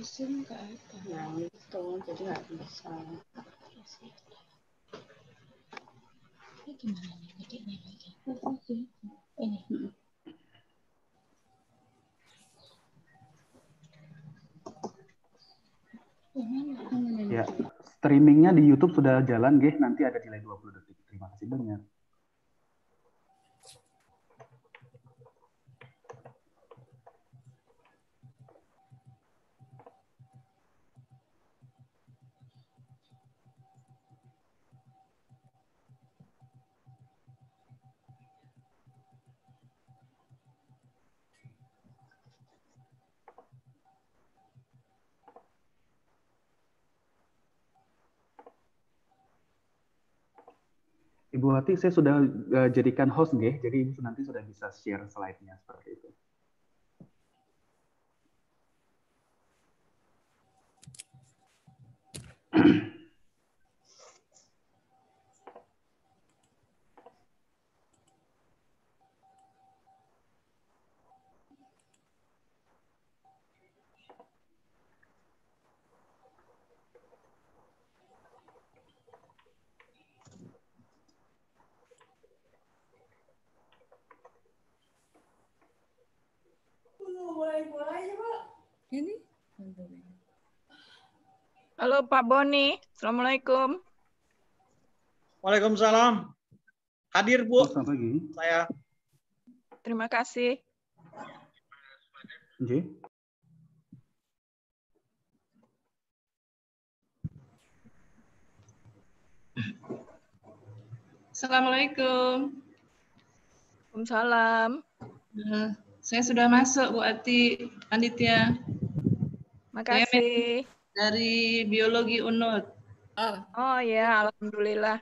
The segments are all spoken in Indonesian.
visum nggak ada nah itu jadi nggak bisa ini gimana nih bedanya lagi oke ini Ya, streamingnya di YouTube sudah jalan, Geh. Nanti ada delay 20 detik. Terima kasih banyak. Ibu Wati, saya sudah eh, jadikan host nge, jadi Ibu nanti sudah bisa share slide-nya seperti itu. Thank you. Pak Boni, Assalamualaikum. Waalaikumsalam. Hadir Bu. Selamat pagi. Saya. Terima kasih. Okay. Assalamualaikum. Waalaikumsalam. Eh, saya sudah masuk Bu Ati Anditya. Makasih. Ya, dari biologi Unut. Ah. Oh, oh ya, alhamdulillah.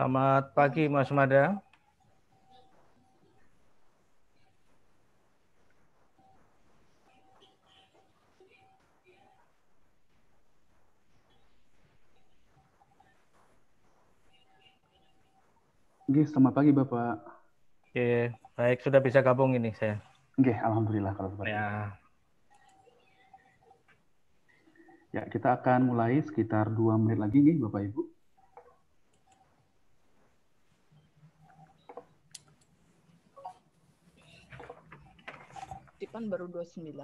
Selamat pagi Mas Mada. Oke, selamat pagi Bapak. Oke, baik sudah bisa gabung ini saya. Oke, alhamdulillah kalau seperti ya. Ya, kita akan mulai sekitar dua menit lagi nih Bapak Ibu. aktif kan baru 29.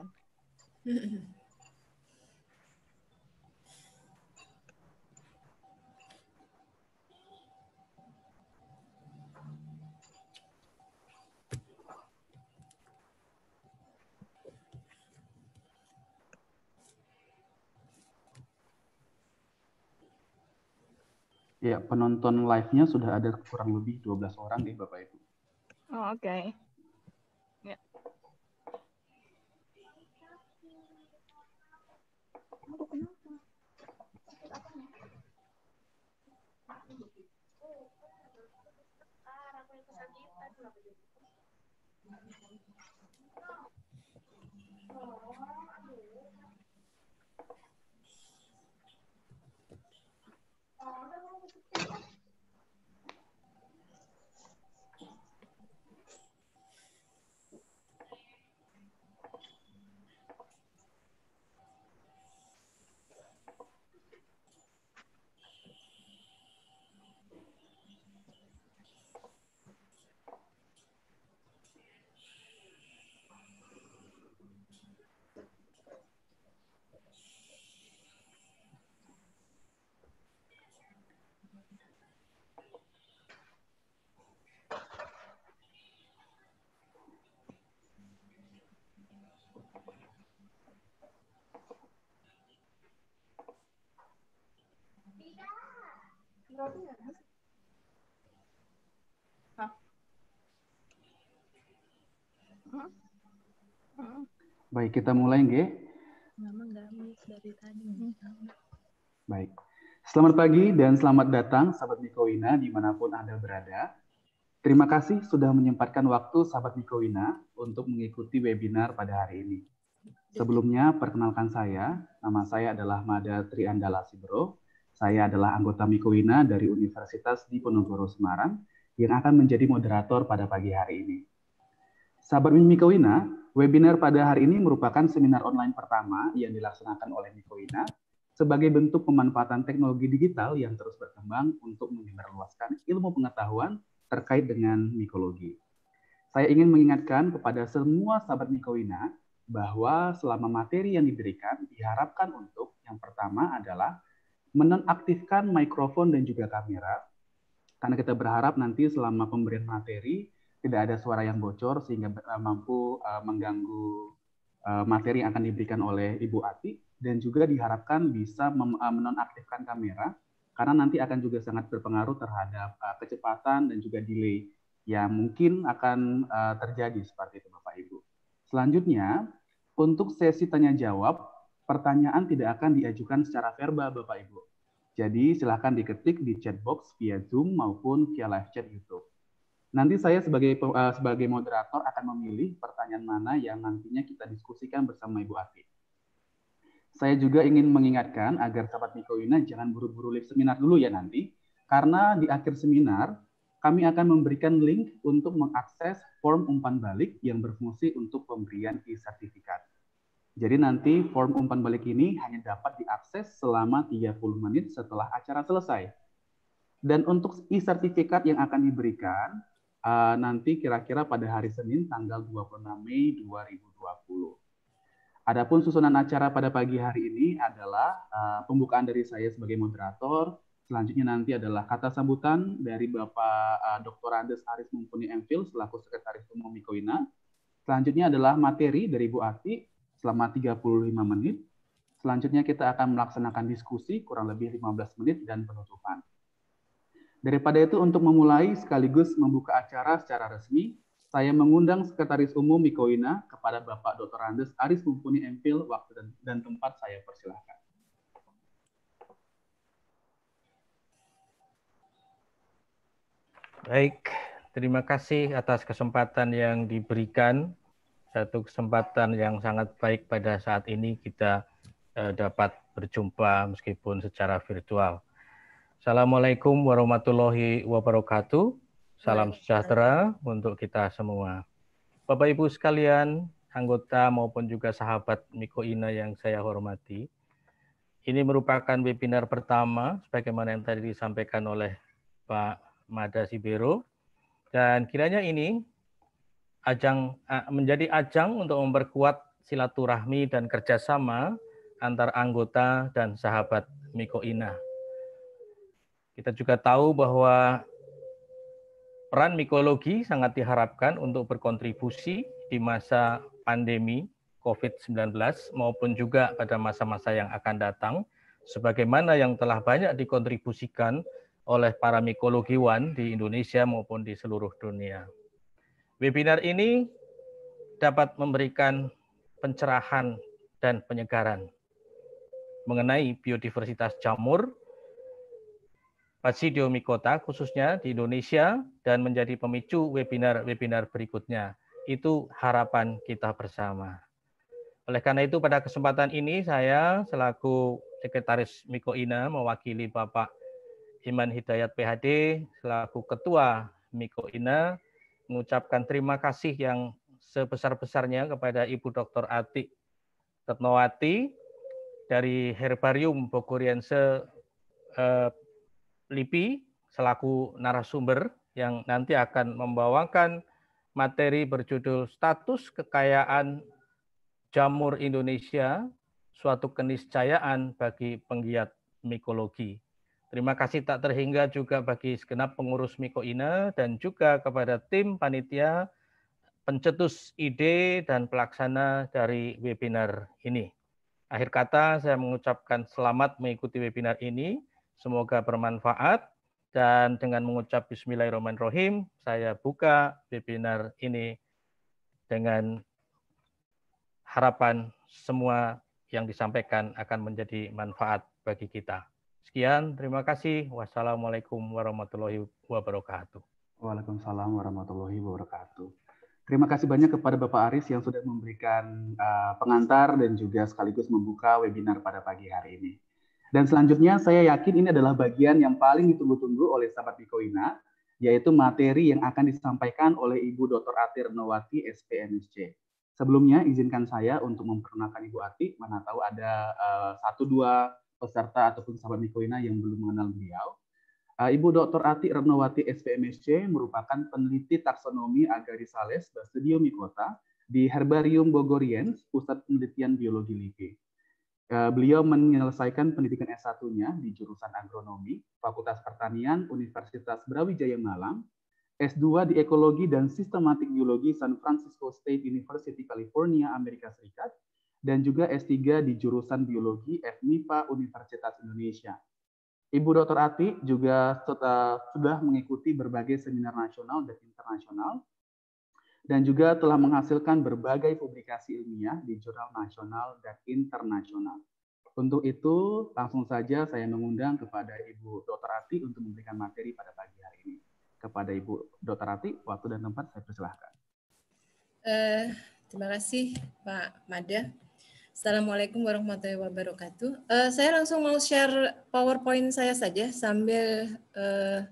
Ya, penonton live-nya sudah ada kurang lebih 12 orang nih, Bapak Ibu. Oh, oke. Okay. Oh. Baik, kita mulai nggih. Hmm. Baik. Selamat pagi dan selamat datang sahabat Mikowina dimanapun Anda berada. Terima kasih sudah menyempatkan waktu sahabat Mikowina untuk mengikuti webinar pada hari ini. Sebelumnya, perkenalkan saya. Nama saya adalah Mada Triandala Sibro, saya adalah anggota Mikowina dari Universitas Diponegoro Semarang yang akan menjadi moderator pada pagi hari ini. Sahabat Mikowina, webinar pada hari ini merupakan seminar online pertama yang dilaksanakan oleh Mikowina sebagai bentuk pemanfaatan teknologi digital yang terus berkembang untuk menyebarluaskan ilmu pengetahuan terkait dengan mikologi. Saya ingin mengingatkan kepada semua sahabat Mikowina bahwa selama materi yang diberikan diharapkan untuk yang pertama adalah menonaktifkan mikrofon dan juga kamera karena kita berharap nanti selama pemberian materi tidak ada suara yang bocor sehingga eh, mampu eh, mengganggu eh, materi yang akan diberikan oleh Ibu Ati dan juga diharapkan bisa menonaktifkan kamera karena nanti akan juga sangat berpengaruh terhadap kecepatan dan juga delay yang mungkin akan terjadi seperti itu Bapak Ibu. Selanjutnya, untuk sesi tanya jawab, pertanyaan tidak akan diajukan secara verbal Bapak Ibu. Jadi silahkan diketik di chat box via Zoom maupun via live chat YouTube. Nanti saya sebagai uh, sebagai moderator akan memilih pertanyaan mana yang nantinya kita diskusikan bersama Ibu Ati. Saya juga ingin mengingatkan agar sahabat Yuna jangan buru-buru live seminar dulu ya nanti, karena di akhir seminar kami akan memberikan link untuk mengakses form umpan balik yang berfungsi untuk pemberian e-sertifikat. Jadi nanti form umpan balik ini hanya dapat diakses selama 30 menit setelah acara selesai. Dan untuk e-sertifikat yang akan diberikan uh, nanti kira-kira pada hari Senin tanggal 26 Mei 2020. Adapun susunan acara pada pagi hari ini adalah uh, pembukaan dari saya sebagai moderator, Selanjutnya nanti adalah kata sambutan dari Bapak uh, eh, Dr. Andes Aris Mumpuni Emfil selaku Sekretaris Umum Mikoina. Selanjutnya adalah materi dari Bu Ati selama 35 menit. Selanjutnya kita akan melaksanakan diskusi kurang lebih 15 menit dan penutupan. Daripada itu untuk memulai sekaligus membuka acara secara resmi, saya mengundang Sekretaris Umum Mikoina kepada Bapak Dr. Andes Aris Mumpuni Empil, waktu dan, dan tempat saya persilahkan. Baik, terima kasih atas kesempatan yang diberikan satu kesempatan yang sangat baik pada saat ini kita uh, dapat berjumpa meskipun secara virtual. Assalamualaikum warahmatullahi wabarakatuh. Salam sejahtera untuk kita semua. Bapak Ibu sekalian, anggota maupun juga sahabat Miko Ina yang saya hormati. Ini merupakan webinar pertama sebagaimana yang tadi disampaikan oleh Pak Mada Sibero. Dan kiranya ini ajang menjadi ajang untuk memperkuat silaturahmi dan kerjasama antar anggota dan sahabat Miko Kita juga tahu bahwa peran mikologi sangat diharapkan untuk berkontribusi di masa pandemi COVID-19 maupun juga pada masa-masa yang akan datang, sebagaimana yang telah banyak dikontribusikan oleh para mikologiwan di Indonesia maupun di seluruh dunia. Webinar ini dapat memberikan pencerahan dan penyegaran mengenai biodiversitas jamur, Basidiomycota khususnya di Indonesia dan menjadi pemicu webinar-webinar berikutnya. Itu harapan kita bersama. Oleh karena itu pada kesempatan ini saya selaku Sekretaris Mikoina mewakili Bapak Iman Hidayat PHD selaku Ketua Mikoina mengucapkan terima kasih yang sebesar-besarnya kepada Ibu Dr. Ati Tetnowati dari Herbarium Bogoriense eh, LIPI selaku narasumber yang nanti akan membawakan materi berjudul Status Kekayaan Jamur Indonesia, Suatu Keniscayaan bagi Penggiat Mikologi. Terima kasih tak terhingga juga bagi segenap pengurus Miko Ina dan juga kepada tim panitia pencetus ide dan pelaksana dari webinar ini. Akhir kata saya mengucapkan selamat mengikuti webinar ini. Semoga bermanfaat dan dengan mengucap bismillahirrahmanirrahim saya buka webinar ini dengan harapan semua yang disampaikan akan menjadi manfaat bagi kita. Sekian, terima kasih. Wassalamualaikum warahmatullahi wabarakatuh. Waalaikumsalam warahmatullahi wabarakatuh. Terima kasih banyak kepada Bapak Aris yang sudah memberikan uh, pengantar dan juga sekaligus membuka webinar pada pagi hari ini. Dan selanjutnya saya yakin ini adalah bagian yang paling ditunggu-tunggu oleh sahabat Bikoina, yaitu materi yang akan disampaikan oleh Ibu Dr. Ati Renowati, SPMSC. Sebelumnya izinkan saya untuk memperkenalkan Ibu Ati, mana tahu ada uh, satu dua peserta ataupun sahabat Mikoina yang belum mengenal beliau. Eh, Ibu Dr. Ati Renowati SPMSC merupakan peneliti taksonomi Agaricales Mikota di Herbarium Bogoriens Pusat Penelitian Biologi Lipi. Eh, beliau menyelesaikan pendidikan S1-nya di jurusan agronomi, Fakultas Pertanian Universitas Brawijaya Malang, S2 di Ekologi dan Sistematik Biologi San Francisco State University, California, Amerika Serikat, dan juga S3 di jurusan biologi FMIPA Universitas Indonesia. Ibu Dr. Ati juga sudah mengikuti berbagai seminar nasional dan internasional dan juga telah menghasilkan berbagai publikasi ilmiah di jurnal nasional dan internasional. Untuk itu, langsung saja saya mengundang kepada Ibu Dr. Ati untuk memberikan materi pada pagi hari ini. Kepada Ibu Dr. Ati, waktu dan tempat saya persilahkan. Uh, terima kasih Pak Mada. Assalamualaikum warahmatullahi wabarakatuh. Uh, saya langsung mau share PowerPoint saya saja sambil uh,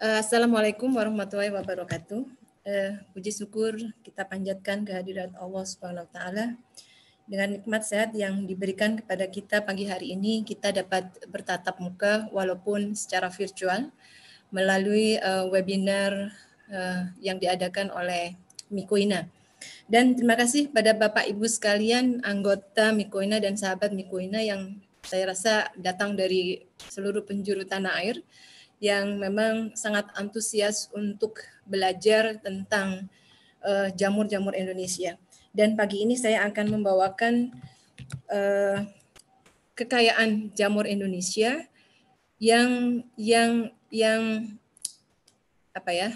Assalamualaikum warahmatullahi wabarakatuh. Uh, puji syukur kita panjatkan kehadiran Allah Subhanahu wa taala dengan nikmat sehat yang diberikan kepada kita pagi hari ini, kita dapat bertatap muka walaupun secara virtual melalui uh, webinar uh, yang diadakan oleh Mikoina. Dan terima kasih pada Bapak Ibu sekalian anggota Mikoina dan sahabat Mikoina yang saya rasa datang dari seluruh penjuru tanah air yang memang sangat antusias untuk belajar tentang uh, eh, jamur -jamur Indonesia dan pagi ini saya akan membawakan uh, kekayaan jamur Indonesia yang yang yang apa ya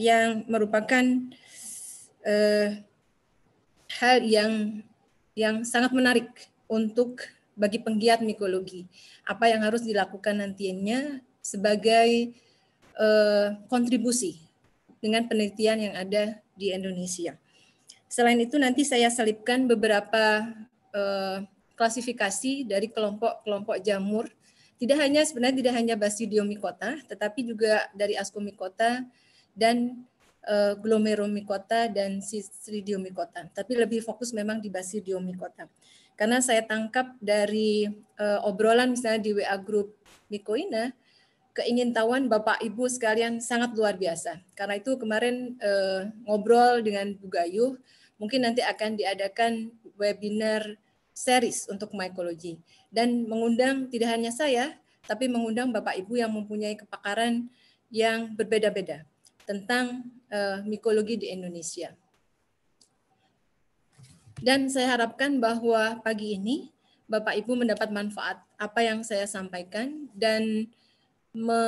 yang merupakan uh, hal yang yang sangat menarik untuk bagi penggiat mikologi apa yang harus dilakukan nantinya sebagai uh, kontribusi dengan penelitian yang ada di Indonesia. Selain itu nanti saya selipkan beberapa eh, klasifikasi dari kelompok-kelompok jamur. Tidak hanya sebenarnya tidak hanya basidiomycota, tetapi juga dari ascomycota dan eh, glomeromycota dan clostridiomycota. Tapi lebih fokus memang di basidiomycota. Karena saya tangkap dari eh, obrolan misalnya di WA grup Mikoina, keingintahuan Bapak Ibu sekalian sangat luar biasa. Karena itu kemarin eh, ngobrol dengan Bu Gayuh, mungkin nanti akan diadakan webinar series untuk mycology dan mengundang tidak hanya saya tapi mengundang Bapak Ibu yang mempunyai kepakaran yang berbeda-beda tentang uh, eh, mikologi di Indonesia. Dan saya harapkan bahwa pagi ini Bapak Ibu mendapat manfaat apa yang saya sampaikan dan me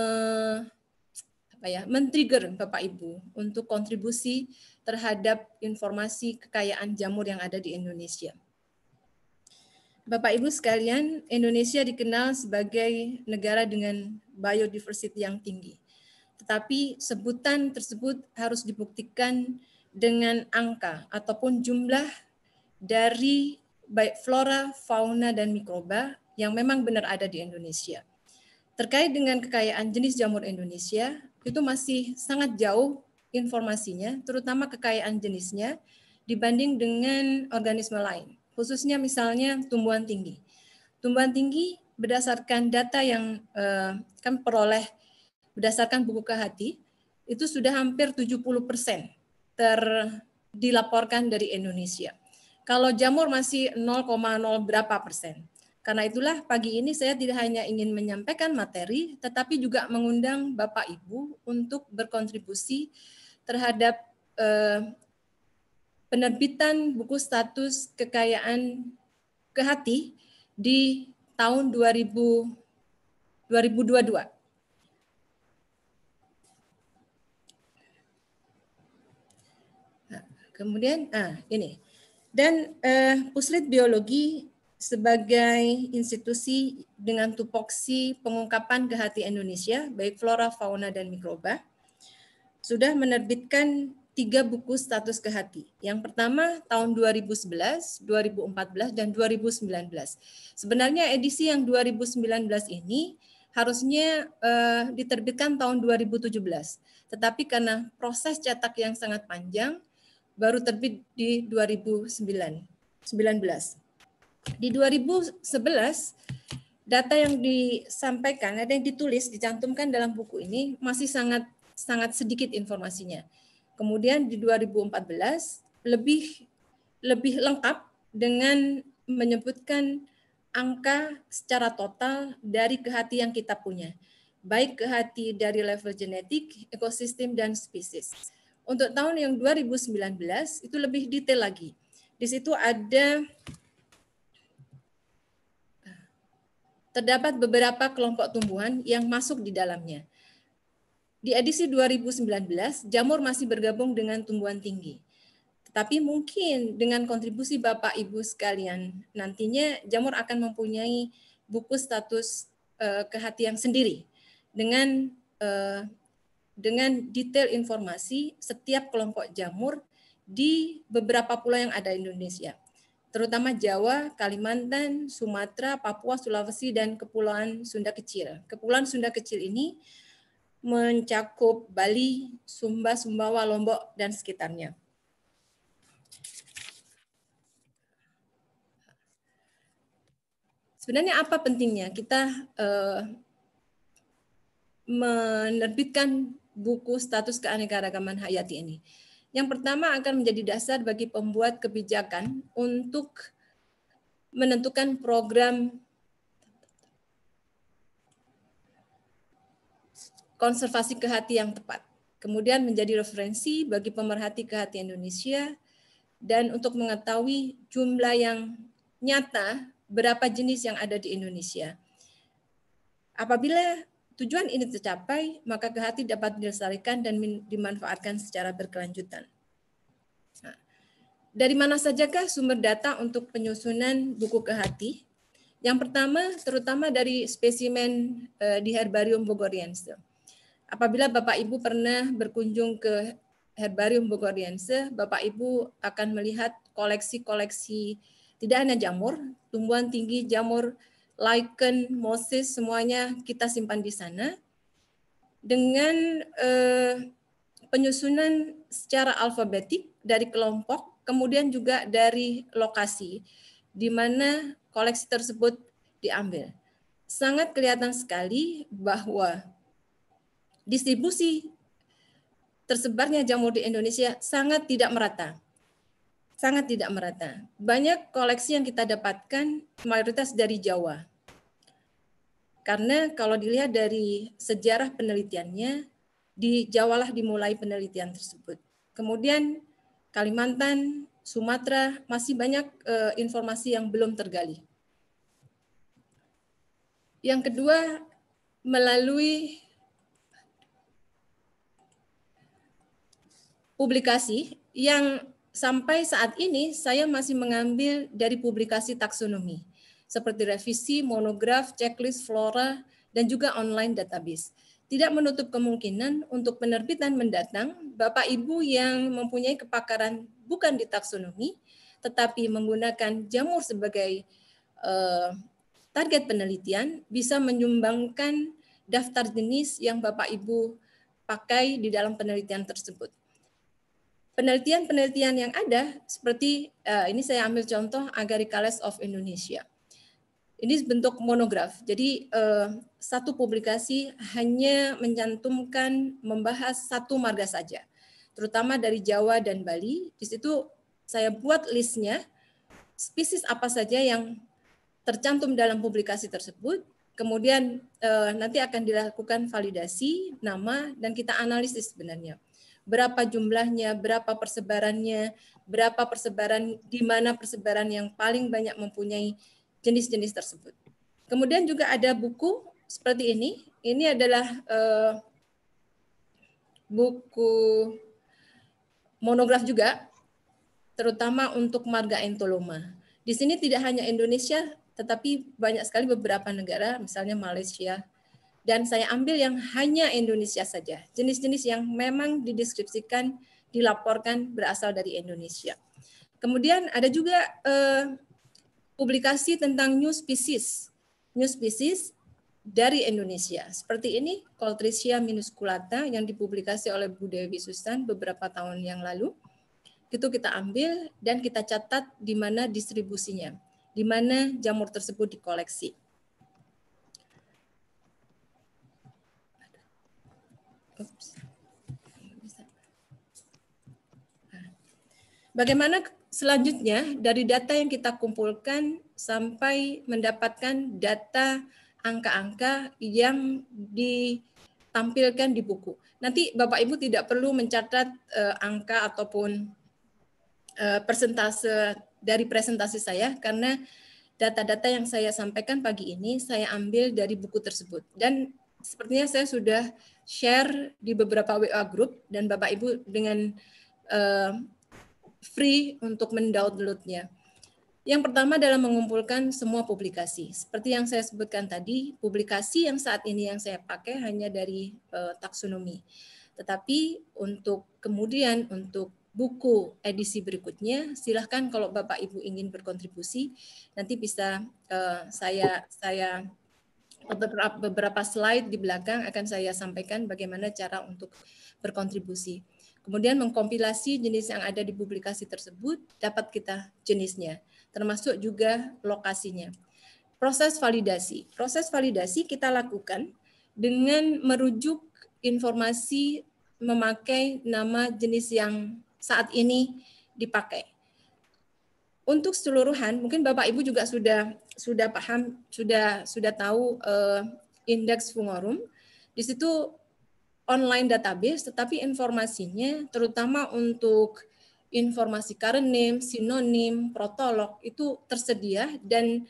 apa ya men-trigger Bapak Ibu untuk kontribusi terhadap informasi kekayaan jamur yang ada di Indonesia. Bapak Ibu sekalian, Indonesia dikenal sebagai negara dengan biodiversity yang tinggi. Tetapi sebutan tersebut harus dibuktikan dengan angka ataupun jumlah dari baik flora, fauna, dan mikroba yang memang benar ada di Indonesia. Terkait dengan kekayaan jenis jamur Indonesia, itu masih sangat jauh informasinya, terutama kekayaan jenisnya, dibanding dengan organisme lain, khususnya misalnya tumbuhan tinggi. Tumbuhan tinggi berdasarkan data yang eh, kami peroleh berdasarkan buku kehati, itu sudah hampir 70 persen ter dilaporkan dari Indonesia. Kalau jamur masih 0,0 berapa persen. Karena itulah pagi ini saya tidak hanya ingin menyampaikan materi, tetapi juga mengundang Bapak Ibu untuk berkontribusi terhadap eh, penerbitan buku status kekayaan kehati di tahun 2000, 2022. Nah, kemudian, ah ini. Dan eh, puslit biologi sebagai institusi dengan tupoksi pengungkapan ke hati Indonesia, baik flora, fauna, dan mikroba, sudah menerbitkan tiga buku status ke hati. Yang pertama tahun 2011, 2014, dan 2019. Sebenarnya edisi yang 2019 ini harusnya uh, diterbitkan tahun 2017. Tetapi karena proses cetak yang sangat panjang, baru terbit di 2019. Di 2011 data yang disampaikan ada yang ditulis dicantumkan dalam buku ini masih sangat sangat sedikit informasinya. Kemudian di 2014 lebih lebih lengkap dengan menyebutkan angka secara total dari kehati yang kita punya, baik kehati dari level genetik, ekosistem, dan spesies. Untuk tahun yang 2019 itu lebih detail lagi. Di situ ada terdapat beberapa kelompok tumbuhan yang masuk di dalamnya. Di edisi 2019, jamur masih bergabung dengan tumbuhan tinggi. Tetapi mungkin dengan kontribusi Bapak Ibu sekalian, nantinya jamur akan mempunyai buku status uh, kehatian sendiri dengan uh, dengan detail informasi setiap kelompok jamur di beberapa pulau yang ada di Indonesia terutama Jawa, Kalimantan, Sumatera, Papua, Sulawesi, dan Kepulauan Sunda Kecil. Kepulauan Sunda Kecil ini mencakup Bali, Sumba, Sumbawa, Lombok, dan sekitarnya. Sebenarnya apa pentingnya kita eh, menerbitkan buku status keanekaragaman hayati ini? Yang pertama akan menjadi dasar bagi pembuat kebijakan untuk menentukan program konservasi kehati yang tepat. Kemudian menjadi referensi bagi pemerhati kehati Indonesia dan untuk mengetahui jumlah yang nyata berapa jenis yang ada di Indonesia. Apabila Tujuan ini tercapai, maka kehati dapat dilestarikan dan dimanfaatkan secara berkelanjutan. Nah, dari mana sajakah sumber data untuk penyusunan buku kehati? Yang pertama, terutama dari spesimen eh, di Herbarium Bogoriense. Apabila Bapak Ibu pernah berkunjung ke Herbarium Bogoriense, Bapak Ibu akan melihat koleksi-koleksi tidak hanya jamur, tumbuhan tinggi jamur Lycan, Moses, semuanya kita simpan di sana. Dengan eh, penyusunan secara alfabetik dari kelompok, kemudian juga dari lokasi di mana koleksi tersebut diambil. Sangat kelihatan sekali bahwa distribusi tersebarnya jamur di Indonesia sangat tidak merata sangat tidak merata. Banyak koleksi yang kita dapatkan mayoritas dari Jawa. Karena kalau dilihat dari sejarah penelitiannya, di Jawalah dimulai penelitian tersebut. Kemudian Kalimantan, Sumatera masih banyak eh, informasi yang belum tergali. Yang kedua, melalui publikasi yang sampai saat ini saya masih mengambil dari publikasi taksonomi seperti revisi, monograf, checklist flora, dan juga online database. Tidak menutup kemungkinan untuk penerbitan mendatang, Bapak Ibu yang mempunyai kepakaran bukan di taksonomi, tetapi menggunakan jamur sebagai uh, target penelitian, bisa menyumbangkan daftar jenis yang Bapak Ibu pakai di dalam penelitian tersebut penelitian-penelitian yang ada seperti uh, ini saya ambil contoh Agaricales of Indonesia. Ini bentuk monograf. Jadi uh, satu publikasi hanya mencantumkan membahas satu marga saja, terutama dari Jawa dan Bali. Di situ saya buat listnya spesies apa saja yang tercantum dalam publikasi tersebut. Kemudian eh, nanti akan dilakukan validasi nama dan kita analisis sebenarnya berapa jumlahnya, berapa persebarannya, berapa persebaran, di mana persebaran yang paling banyak mempunyai jenis-jenis tersebut. Kemudian juga ada buku seperti ini. Ini adalah eh, buku monograf juga, terutama untuk marga entoloma. Di sini tidak hanya Indonesia, tetapi banyak sekali beberapa negara, misalnya Malaysia, dan saya ambil yang hanya Indonesia saja. Jenis-jenis yang memang dideskripsikan, dilaporkan berasal dari Indonesia. Kemudian ada juga eh, publikasi tentang new species. New species dari Indonesia. Seperti ini, Coltricia minusculata yang dipublikasi oleh Bu Dewi Susan beberapa tahun yang lalu. Itu kita ambil dan kita catat di mana distribusinya, di mana jamur tersebut dikoleksi. Bagaimana selanjutnya dari data yang kita kumpulkan sampai mendapatkan data angka-angka yang ditampilkan di buku. Nanti Bapak Ibu tidak perlu mencatat eh, angka ataupun eh, persentase dari presentasi saya karena data-data yang saya sampaikan pagi ini saya ambil dari buku tersebut dan sepertinya saya sudah share di beberapa WA group dan Bapak Ibu dengan uh, free untuk mendownloadnya. Yang pertama adalah mengumpulkan semua publikasi. Seperti yang saya sebutkan tadi, publikasi yang saat ini yang saya pakai hanya dari uh, taksonomi. Tetapi untuk kemudian untuk buku edisi berikutnya, silahkan kalau Bapak Ibu ingin berkontribusi, nanti bisa uh, saya saya beberapa, slide di belakang akan saya sampaikan bagaimana cara untuk berkontribusi. Kemudian mengkompilasi jenis yang ada di publikasi tersebut, dapat kita jenisnya, termasuk juga lokasinya. Proses validasi. Proses validasi kita lakukan dengan merujuk informasi memakai nama jenis yang saat ini dipakai untuk seluruhan mungkin Bapak Ibu juga sudah sudah paham sudah sudah tahu uh, indeks fungorum di situ online database tetapi informasinya terutama untuk informasi current name, sinonim, protolog itu tersedia dan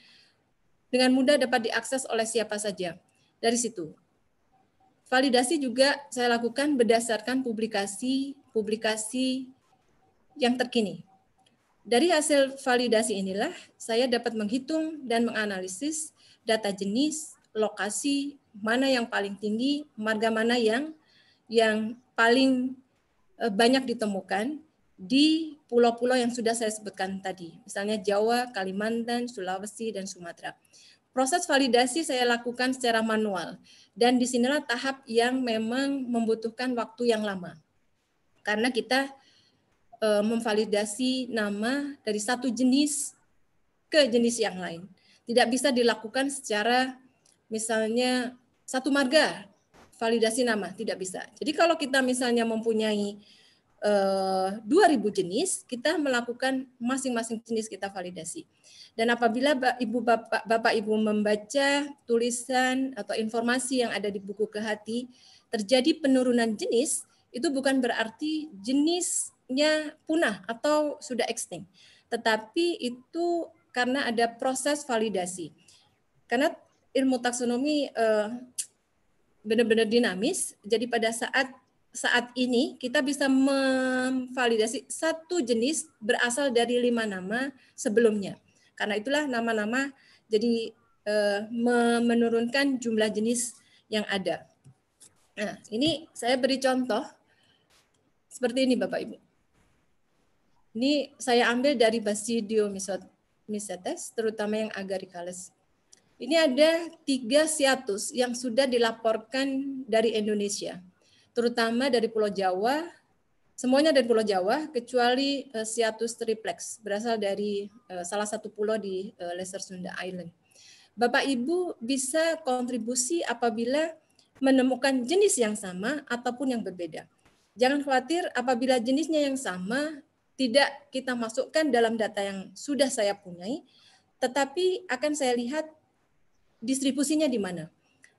dengan mudah dapat diakses oleh siapa saja dari situ. Validasi juga saya lakukan berdasarkan publikasi publikasi yang terkini dari hasil validasi inilah, saya dapat menghitung dan menganalisis data jenis, lokasi, mana yang paling tinggi, marga mana yang yang paling eh, banyak ditemukan di pulau-pulau yang sudah saya sebutkan tadi, misalnya Jawa, Kalimantan, Sulawesi, dan Sumatera. Proses validasi saya lakukan secara manual, dan disinilah tahap yang memang membutuhkan waktu yang lama. Karena kita Eh, memvalidasi nama dari satu jenis ke jenis yang lain. Tidak bisa dilakukan secara misalnya satu marga validasi nama, tidak bisa. Jadi kalau kita misalnya mempunyai e, eh, 2000 jenis, kita melakukan masing-masing jenis kita validasi. Dan apabila Ibu Bapak, Bapak Ibu membaca tulisan atau informasi yang ada di buku ke hati terjadi penurunan jenis, itu bukan berarti jenis bentuknya punah atau sudah extinct. Tetapi itu karena ada proses validasi. Karena ilmu taksonomi eh, benar-benar dinamis, jadi pada saat saat ini kita bisa memvalidasi satu jenis berasal dari lima nama sebelumnya. Karena itulah nama-nama jadi eh, menurunkan jumlah jenis yang ada. Nah, ini saya beri contoh seperti ini Bapak Ibu. Ini saya ambil dari Basidio misetes, terutama yang agaricales. Ini ada tiga siatus yang sudah dilaporkan dari Indonesia, terutama dari Pulau Jawa, semuanya dari Pulau Jawa, kecuali eh, siatus triplex, berasal dari eh, salah satu pulau di eh, Lesser Sunda Island. Bapak Ibu bisa kontribusi apabila menemukan jenis yang sama ataupun yang berbeda. Jangan khawatir apabila jenisnya yang sama, tidak kita masukkan dalam data yang sudah saya punyai, tetapi akan saya lihat distribusinya di mana.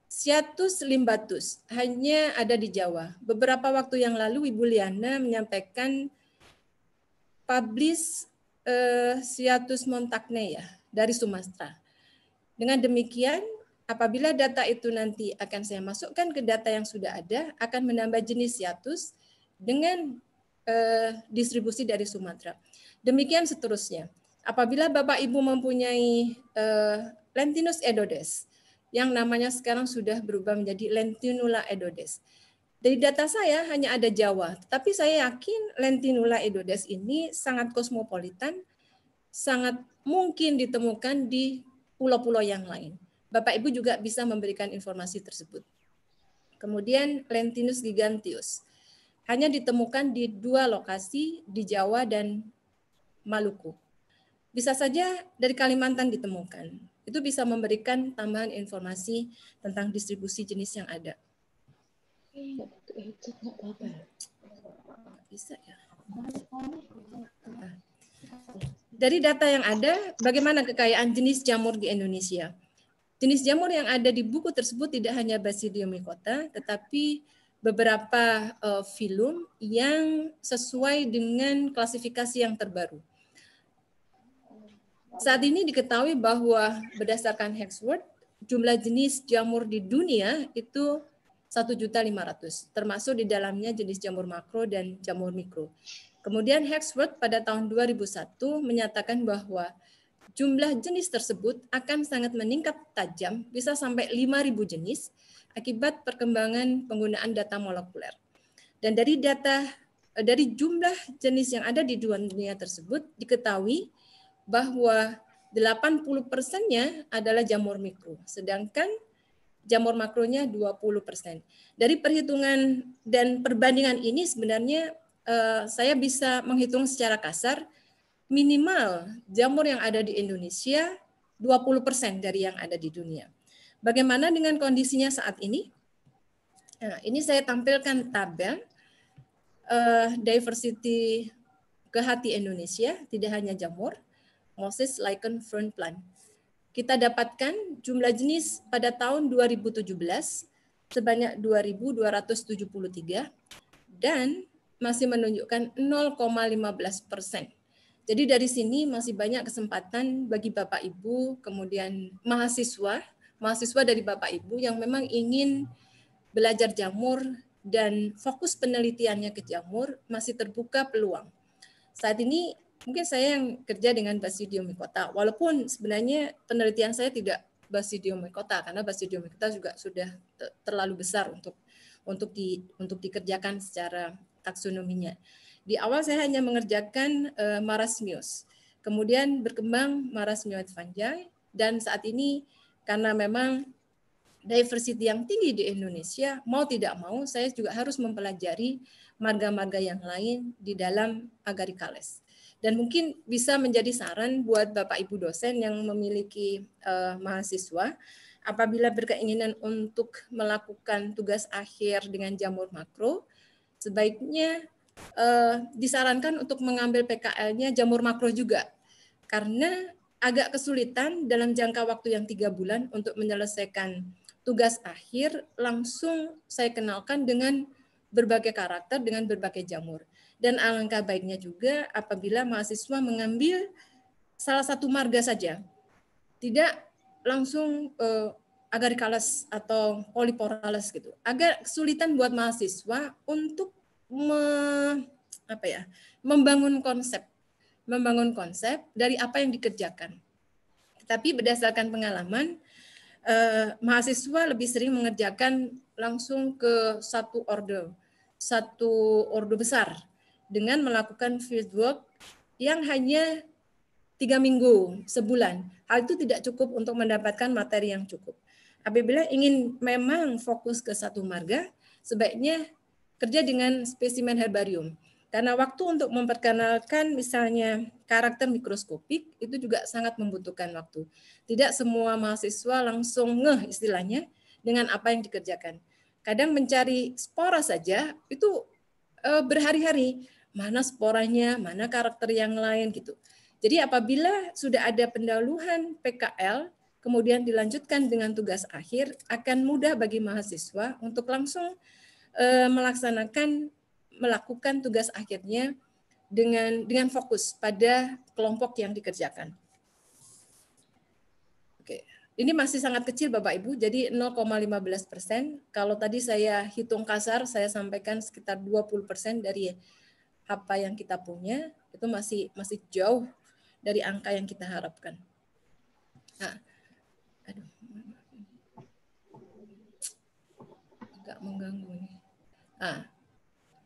Siatus limbatus hanya ada di Jawa. Beberapa waktu yang lalu Ibu Liana menyampaikan publish eh, siatus montagne ya dari Sumatera. Dengan demikian, apabila data itu nanti akan saya masukkan ke data yang sudah ada, akan menambah jenis siatus dengan Eh, distribusi dari Sumatera. Demikian seterusnya. Apabila Bapak Ibu mempunyai eh, Lentinus edodes yang namanya sekarang sudah berubah menjadi Lentinula edodes. Dari data saya hanya ada Jawa, Tapi saya yakin Lentinula edodes ini sangat kosmopolitan, sangat mungkin ditemukan di pulau-pulau yang lain. Bapak Ibu juga bisa memberikan informasi tersebut. Kemudian Lentinus gigantius hanya ditemukan di dua lokasi di Jawa dan Maluku. Bisa saja dari Kalimantan ditemukan. Itu bisa memberikan tambahan informasi tentang distribusi jenis yang ada. Bisa ya. Dari data yang ada, bagaimana kekayaan jenis jamur di Indonesia? Jenis jamur yang ada di buku tersebut tidak hanya Basidiomycota, tetapi beberapa uh, film yang sesuai dengan klasifikasi yang terbaru. Saat ini diketahui bahwa berdasarkan Hexworth, jumlah jenis jamur di dunia itu 1.500, termasuk di dalamnya jenis jamur makro dan jamur mikro. Kemudian Hexworth pada tahun 2001 menyatakan bahwa jumlah jenis tersebut akan sangat meningkat tajam, bisa sampai 5.000 jenis, akibat perkembangan penggunaan data molekuler. Dan dari data eh, dari jumlah jenis yang ada di dunia tersebut diketahui bahwa 80 persennya adalah jamur mikro, sedangkan jamur makronya 20 persen. Dari perhitungan dan perbandingan ini sebenarnya eh, saya bisa menghitung secara kasar minimal jamur yang ada di Indonesia 20 persen dari yang ada di dunia. Bagaimana dengan kondisinya saat ini? Nah, ini saya tampilkan tabel uh, diversity ke hati Indonesia, tidak hanya jamur, Moses lichen fern plant. Kita dapatkan jumlah jenis pada tahun 2017 sebanyak 2.273 dan masih menunjukkan 0,15 persen. Jadi dari sini masih banyak kesempatan bagi Bapak Ibu, kemudian mahasiswa mahasiswa dari Bapak Ibu yang memang ingin belajar jamur dan fokus penelitiannya ke jamur masih terbuka peluang. Saat ini mungkin saya yang kerja dengan Basidium mycota, walaupun sebenarnya penelitian saya tidak Basidium mycota karena Basidium mycota juga sudah terlalu besar untuk untuk di untuk dikerjakan secara taksonominya. Di awal saya hanya mengerjakan uh, Marasmius, kemudian berkembang Marasmioid fungi dan saat ini karena memang diversity yang tinggi di Indonesia mau tidak mau saya juga harus mempelajari marga-marga yang lain di dalam agaricales dan mungkin bisa menjadi saran buat Bapak Ibu dosen yang memiliki uh, mahasiswa apabila berkeinginan untuk melakukan tugas akhir dengan jamur makro sebaiknya uh, disarankan untuk mengambil PKL-nya jamur makro juga karena agak kesulitan dalam jangka waktu yang tiga bulan untuk menyelesaikan tugas akhir, langsung saya kenalkan dengan berbagai karakter, dengan berbagai jamur. Dan alangkah baiknya juga apabila mahasiswa mengambil salah satu marga saja, tidak langsung eh, agaricales atau poliporales gitu, agar kesulitan buat mahasiswa untuk me, apa ya, membangun konsep membangun konsep dari apa yang dikerjakan. Tetapi berdasarkan pengalaman, eh, mahasiswa lebih sering mengerjakan langsung ke satu order, satu order besar dengan melakukan fieldwork yang hanya tiga minggu, sebulan. Hal itu tidak cukup untuk mendapatkan materi yang cukup. Apabila ingin memang fokus ke satu marga, sebaiknya kerja dengan spesimen herbarium karena waktu untuk memperkenalkan misalnya karakter mikroskopik itu juga sangat membutuhkan waktu. Tidak semua mahasiswa langsung ngeh istilahnya dengan apa yang dikerjakan. Kadang mencari spora saja itu e, berhari-hari. Mana sporanya, mana karakter yang lain gitu. Jadi apabila sudah ada pendahuluan PKL, kemudian dilanjutkan dengan tugas akhir, akan mudah bagi mahasiswa untuk langsung eh, melaksanakan melakukan tugas akhirnya dengan dengan fokus pada kelompok yang dikerjakan. Oke, ini masih sangat kecil Bapak Ibu, jadi 0,15 persen. Kalau tadi saya hitung kasar, saya sampaikan sekitar 20 persen dari apa yang kita punya itu masih masih jauh dari angka yang kita harapkan. Nah, aduh, mengganggu nih. Ah,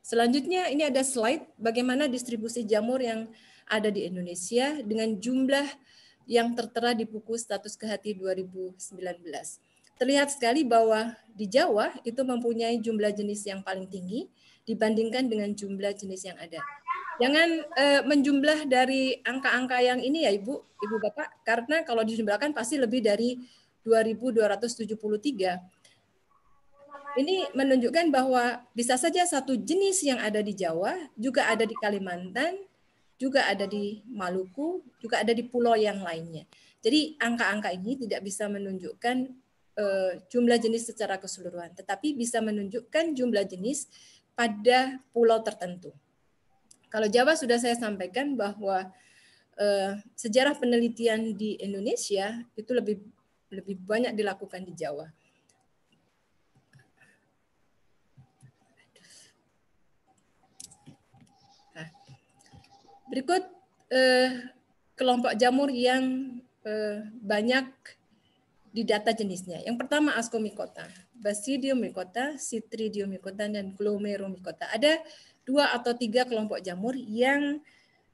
Selanjutnya ini ada slide bagaimana distribusi jamur yang ada di Indonesia dengan jumlah yang tertera di buku status kehati 2019. Terlihat sekali bahwa di Jawa itu mempunyai jumlah jenis yang paling tinggi dibandingkan dengan jumlah jenis yang ada. Jangan e, menjumlah dari angka-angka yang ini ya Ibu, Ibu Bapak, karena kalau dijumlahkan pasti lebih dari 2273 ini menunjukkan bahwa bisa saja satu jenis yang ada di Jawa juga ada di Kalimantan, juga ada di Maluku, juga ada di pulau yang lainnya. Jadi angka-angka ini tidak bisa menunjukkan eh, jumlah jenis secara keseluruhan, tetapi bisa menunjukkan jumlah jenis pada pulau tertentu. Kalau Jawa sudah saya sampaikan bahwa uh, sejarah penelitian di Indonesia itu lebih lebih banyak dilakukan di Jawa Berikut eh, kelompok jamur yang eh, banyak di data jenisnya. Yang pertama Ascomycota, Basidiomycota, Citridiomycota, dan Glomeromycota. Ada dua atau tiga kelompok jamur yang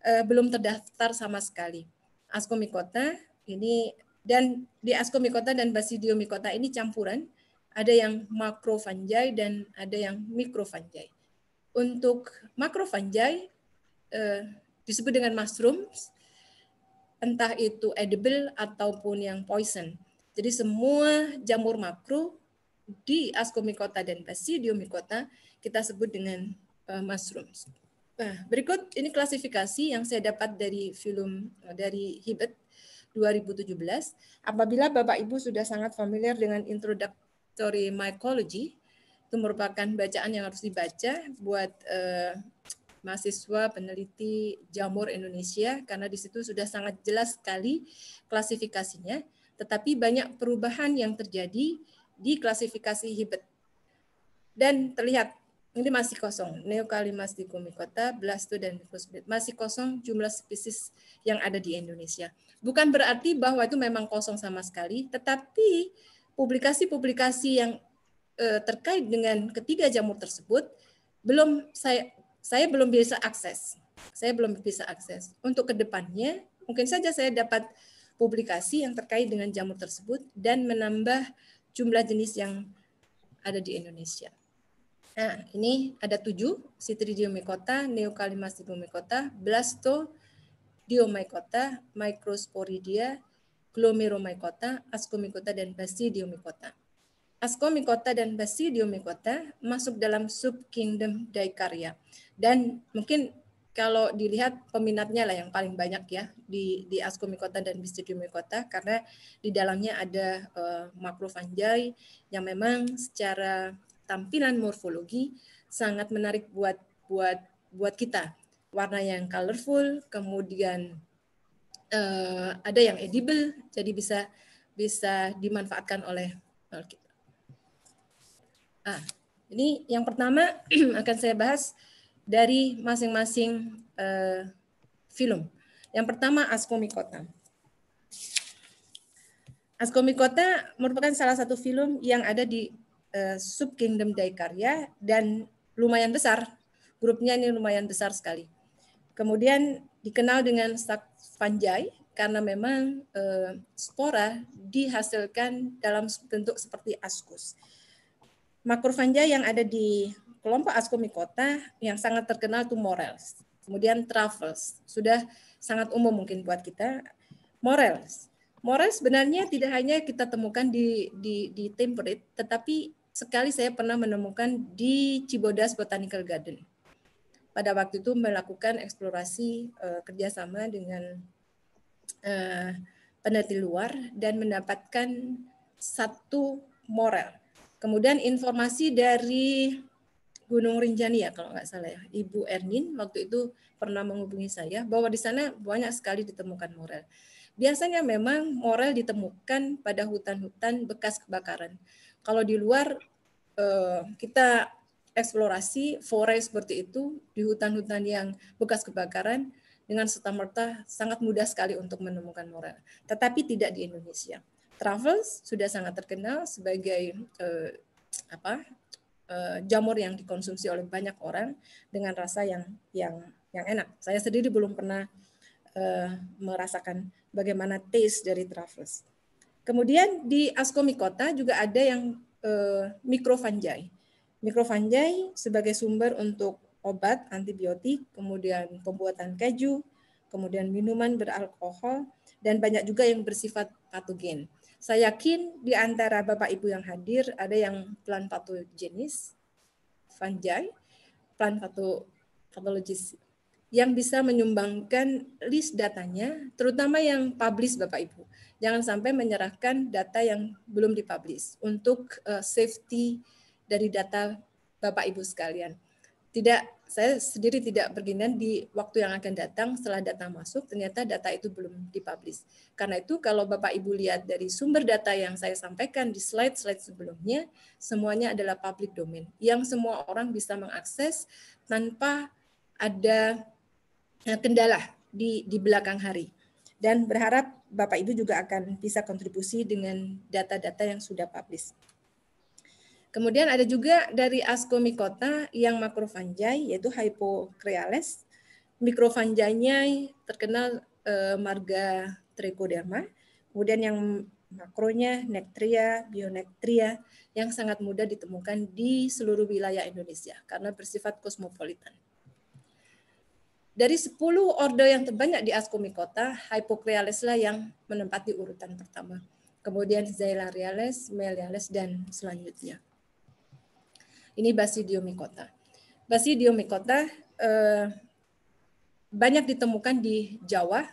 eh, belum terdaftar sama sekali. Ascomycota ini dan di Ascomycota dan Basidiomycota ini campuran, ada yang makrofanjai dan ada yang mikrofanjai. Untuk makrofanjai eh, disebut dengan mushrooms, entah itu edible ataupun yang poison. Jadi semua jamur makro di Ascomycota dan Basidiomycota kita sebut dengan uh, mushrooms. Nah, berikut ini klasifikasi yang saya dapat dari film eh, dari Hibet 2017. Apabila Bapak Ibu sudah sangat familiar dengan introductory mycology, itu merupakan bacaan yang harus dibaca buat uh, mahasiswa peneliti jamur Indonesia karena di situ sudah sangat jelas sekali klasifikasinya, tetapi banyak perubahan yang terjadi di klasifikasi hibet. Dan terlihat ini masih kosong. Neokalimas di Kumikota, Blasto dan Mikrosplit masih kosong jumlah spesies yang ada di Indonesia. Bukan berarti bahwa itu memang kosong sama sekali, tetapi publikasi-publikasi yang eh, terkait dengan ketiga jamur tersebut belum saya saya belum bisa akses. Saya belum bisa akses. Untuk kedepannya, mungkin saja saya dapat publikasi yang terkait dengan jamur tersebut dan menambah jumlah jenis yang ada di Indonesia. Nah, ini ada tujuh, Citridiomycota, Neocalimastidiomycota, Blasto, Diomycota, Microsporidia, Glomeromycota, Ascomycota, dan Basidiomycota. Ascomycota dan Basidiomycota masuk dalam subkingdom Dicaria dan mungkin kalau dilihat peminatnya lah yang paling banyak ya di di Askomikota dan Bistudiumikota Kota karena di dalamnya ada uh, makro fungi yang memang secara tampilan morfologi sangat menarik buat buat buat kita warna yang colorful kemudian uh, ada yang edible jadi bisa bisa dimanfaatkan oleh kita. Ah, ini yang pertama akan saya bahas dari masing-masing uh, film. Yang pertama Askomikota. Askomikota merupakan salah satu film yang ada di uh, eh, sub Kingdom Daikarya dan lumayan besar. Grupnya ini lumayan besar sekali. Kemudian dikenal dengan Sak panjai karena memang e, spora dihasilkan dalam bentuk seperti askus. Makrofanja yang ada di kelompok Askomikota yang sangat terkenal itu Morels. Kemudian Travels, sudah sangat umum mungkin buat kita. Morels. Morels sebenarnya tidak hanya kita temukan di, di, di temperate, tetapi sekali saya pernah menemukan di Cibodas Botanical Garden. Pada waktu itu melakukan eksplorasi uh, kerjasama dengan uh, peneliti luar dan mendapatkan satu morel. Kemudian informasi dari Gunung Rinjani ya kalau nggak salah ya. Ibu Ernin waktu itu pernah menghubungi saya bahwa di sana banyak sekali ditemukan morel. Biasanya memang morel ditemukan pada hutan-hutan bekas kebakaran. Kalau di luar eh, kita eksplorasi forest seperti itu di hutan-hutan yang bekas kebakaran dengan serta merta sangat mudah sekali untuk menemukan morel. Tetapi tidak di Indonesia. Travels sudah sangat terkenal sebagai eh, apa Eh, jamur yang dikonsumsi oleh banyak orang dengan rasa yang yang yang enak. Saya sendiri belum pernah uh, merasakan bagaimana taste dari truffles. Kemudian di Ascomycota juga ada yang uh, eh, mikrofanjai Mikrofanjai sebagai sumber untuk obat, antibiotik, kemudian pembuatan keju, kemudian minuman beralkohol dan banyak juga yang bersifat patogen. Saya yakin di antara Bapak Ibu yang hadir ada yang plan patogenis, fungi, plan patologis yang bisa menyumbangkan list datanya, terutama yang publish Bapak Ibu. Jangan sampai menyerahkan data yang belum dipublish untuk eh, safety dari data Bapak Ibu sekalian. Tidak saya sendiri tidak berkenan di waktu yang akan datang setelah data masuk ternyata data itu belum dipublish. Karena itu kalau Bapak Ibu lihat dari sumber data yang saya sampaikan di slide-slide sebelumnya semuanya adalah public domain yang semua orang bisa mengakses tanpa ada eh, kendala di di belakang hari. Dan berharap Bapak Ibu juga akan bisa kontribusi dengan data-data yang sudah publish. Kemudian ada juga dari Ascomycota yang makrofanjai yaitu hypocreales. mikrofanjainya terkenal eh, marga trichoderma. Kemudian yang makronya nectria, bionectria yang sangat mudah ditemukan di seluruh wilayah Indonesia karena bersifat kosmopolitan. Dari 10 ordo yang terbanyak di Ascomycota, Hypocrealeslah yang menempati urutan pertama. Kemudian Zailariales, Meliales, dan selanjutnya. Ini Basidiomycota. Basidiomycota eh, banyak ditemukan di Jawa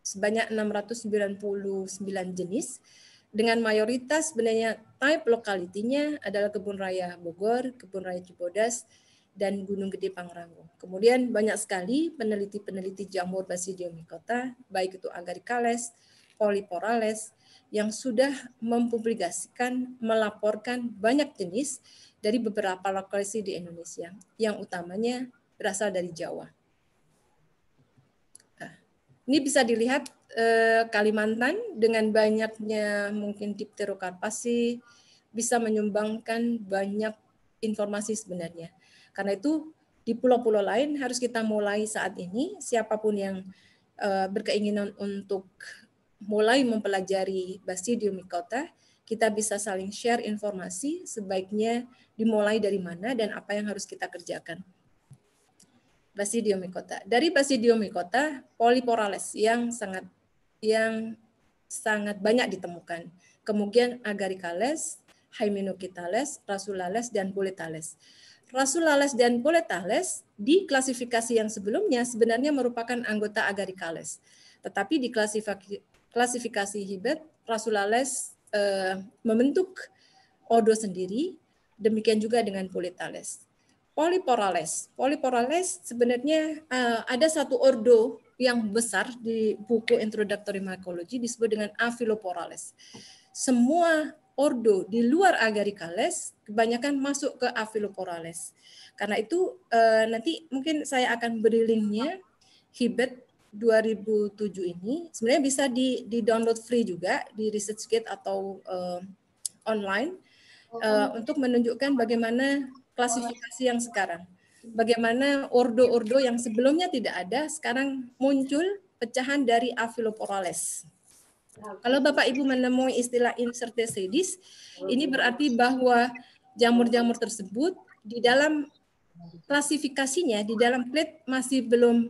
sebanyak 699 jenis dengan mayoritas sebenarnya type lokalitinya adalah kebun raya Bogor, kebun raya Cibodas, dan Gunung Gede Pangrango. Kemudian banyak sekali peneliti-peneliti jamur basidiomycota, baik itu agaricales, polyporales, yang sudah mempublikasikan, melaporkan banyak jenis dari beberapa lokasi di Indonesia, yang utamanya berasal dari Jawa. Nah, ini bisa dilihat eh, Kalimantan dengan banyaknya mungkin dipterokarpasi bisa menyumbangkan banyak informasi sebenarnya. Karena itu di pulau-pulau lain harus kita mulai saat ini siapapun yang eh, berkeinginan untuk mulai mempelajari basidiomycota. mycota kita bisa saling share informasi sebaiknya dimulai dari mana dan apa yang harus kita kerjakan. Basidiomycota. Dari Basidiomycota poliporales yang sangat yang sangat banyak ditemukan. Kemudian agarikales, hymenokitales, rasulales dan puletales. Rasulales dan Poletales di klasifikasi yang sebelumnya sebenarnya merupakan anggota agarikales. Tetapi di klasifikasi, klasifikasi Hibet, Rasulales Eh, membentuk odo sendiri, demikian juga dengan politales. Poliporales. Poliporales sebenarnya uh, ada satu ordo yang besar di buku Introductory Mycology disebut dengan afiliporales Semua ordo di luar Agaricales kebanyakan masuk ke afiliporales Karena itu uh, nanti mungkin saya akan beri linknya Hibet 2007 ini sebenarnya bisa di, di download free juga di ResearchGate atau uh, online uh, untuk menunjukkan bagaimana klasifikasi yang sekarang. Bagaimana ordo-ordo yang sebelumnya tidak ada sekarang muncul pecahan dari Afiloporales. Kalau Bapak Ibu menemui istilah insertesedis, ini berarti bahwa jamur-jamur tersebut di dalam klasifikasinya di dalam plate masih belum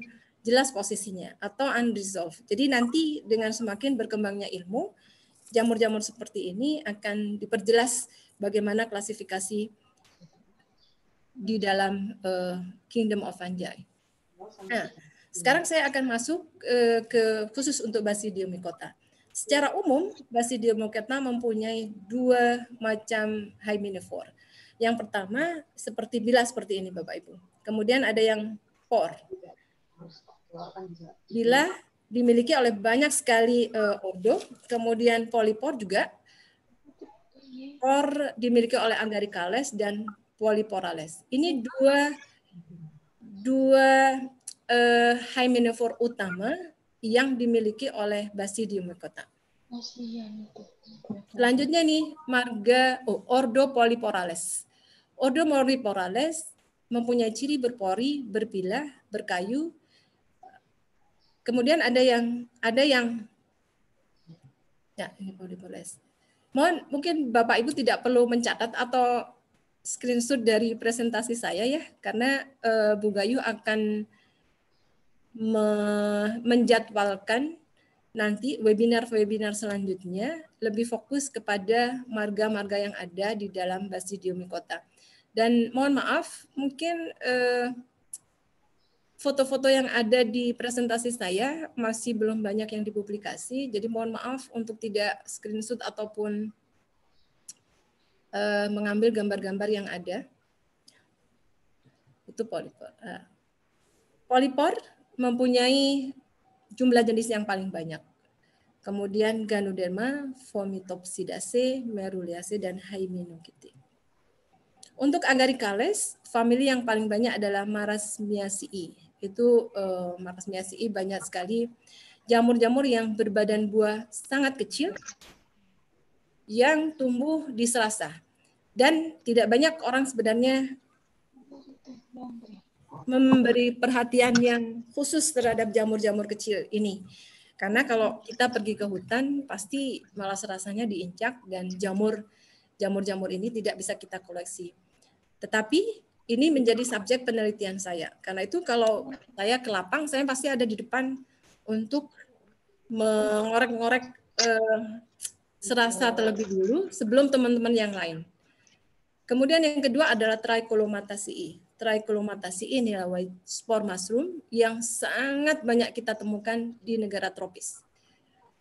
jelas posisinya atau unresolved. Jadi nanti dengan semakin berkembangnya ilmu, jamur-jamur seperti ini akan diperjelas bagaimana klasifikasi di dalam uh, Kingdom of Fungi. Nah, sekarang saya akan masuk uh, ke khusus untuk Basidiomycota. Secara umum, Basidiomycota mempunyai dua macam hymenophore. Yang pertama seperti bila seperti ini Bapak Ibu. Kemudian ada yang pore. Bila dimiliki oleh banyak sekali uh, ordo, kemudian polipor juga, por dimiliki oleh angarikales dan poliporales. Ini dua dua uh, eh, hymenophore utama yang dimiliki oleh Basidium kota. Iya, Selanjutnya nih marga oh, ordo poliporales. Ordo poliporales mempunyai ciri berpori, berpilah, berkayu, Kemudian ada yang ada yang ya ini perlu Mohon mungkin Bapak Ibu tidak perlu mencatat atau screenshot dari presentasi saya ya karena eh, Bu Gayu akan me menjadwalkan nanti webinar-webinar selanjutnya lebih fokus kepada marga-marga yang ada di dalam Basidiumi Kota. Dan mohon maaf, mungkin eh, foto-foto yang ada di presentasi saya masih belum banyak yang dipublikasi, jadi mohon maaf untuk tidak screenshot ataupun uh, mengambil gambar-gambar yang ada. Itu polipor. Uh, polipor mempunyai jumlah jenis yang paling banyak. Kemudian Ganoderma, Fomitopsidaceae, Meruliaceae, dan Hymenogiti. Untuk Agaricales, famili yang paling banyak adalah Marasmiaceae itu eh, markas miasi banyak sekali jamur-jamur yang berbadan buah sangat kecil yang tumbuh di Selasa dan tidak banyak orang sebenarnya memberi perhatian yang khusus terhadap jamur-jamur kecil ini. Karena kalau kita pergi ke hutan pasti malas rasanya diinjak dan jamur jamur-jamur ini tidak bisa kita koleksi. Tetapi ini menjadi subjek penelitian saya. Karena itu kalau saya ke lapang, saya pasti ada di depan untuk mengorek-ngorek eh, serasa terlebih dulu sebelum teman-teman yang lain. Kemudian yang kedua adalah Tricholomatas sii. ini adalah white spore mushroom yang sangat banyak kita temukan di negara tropis.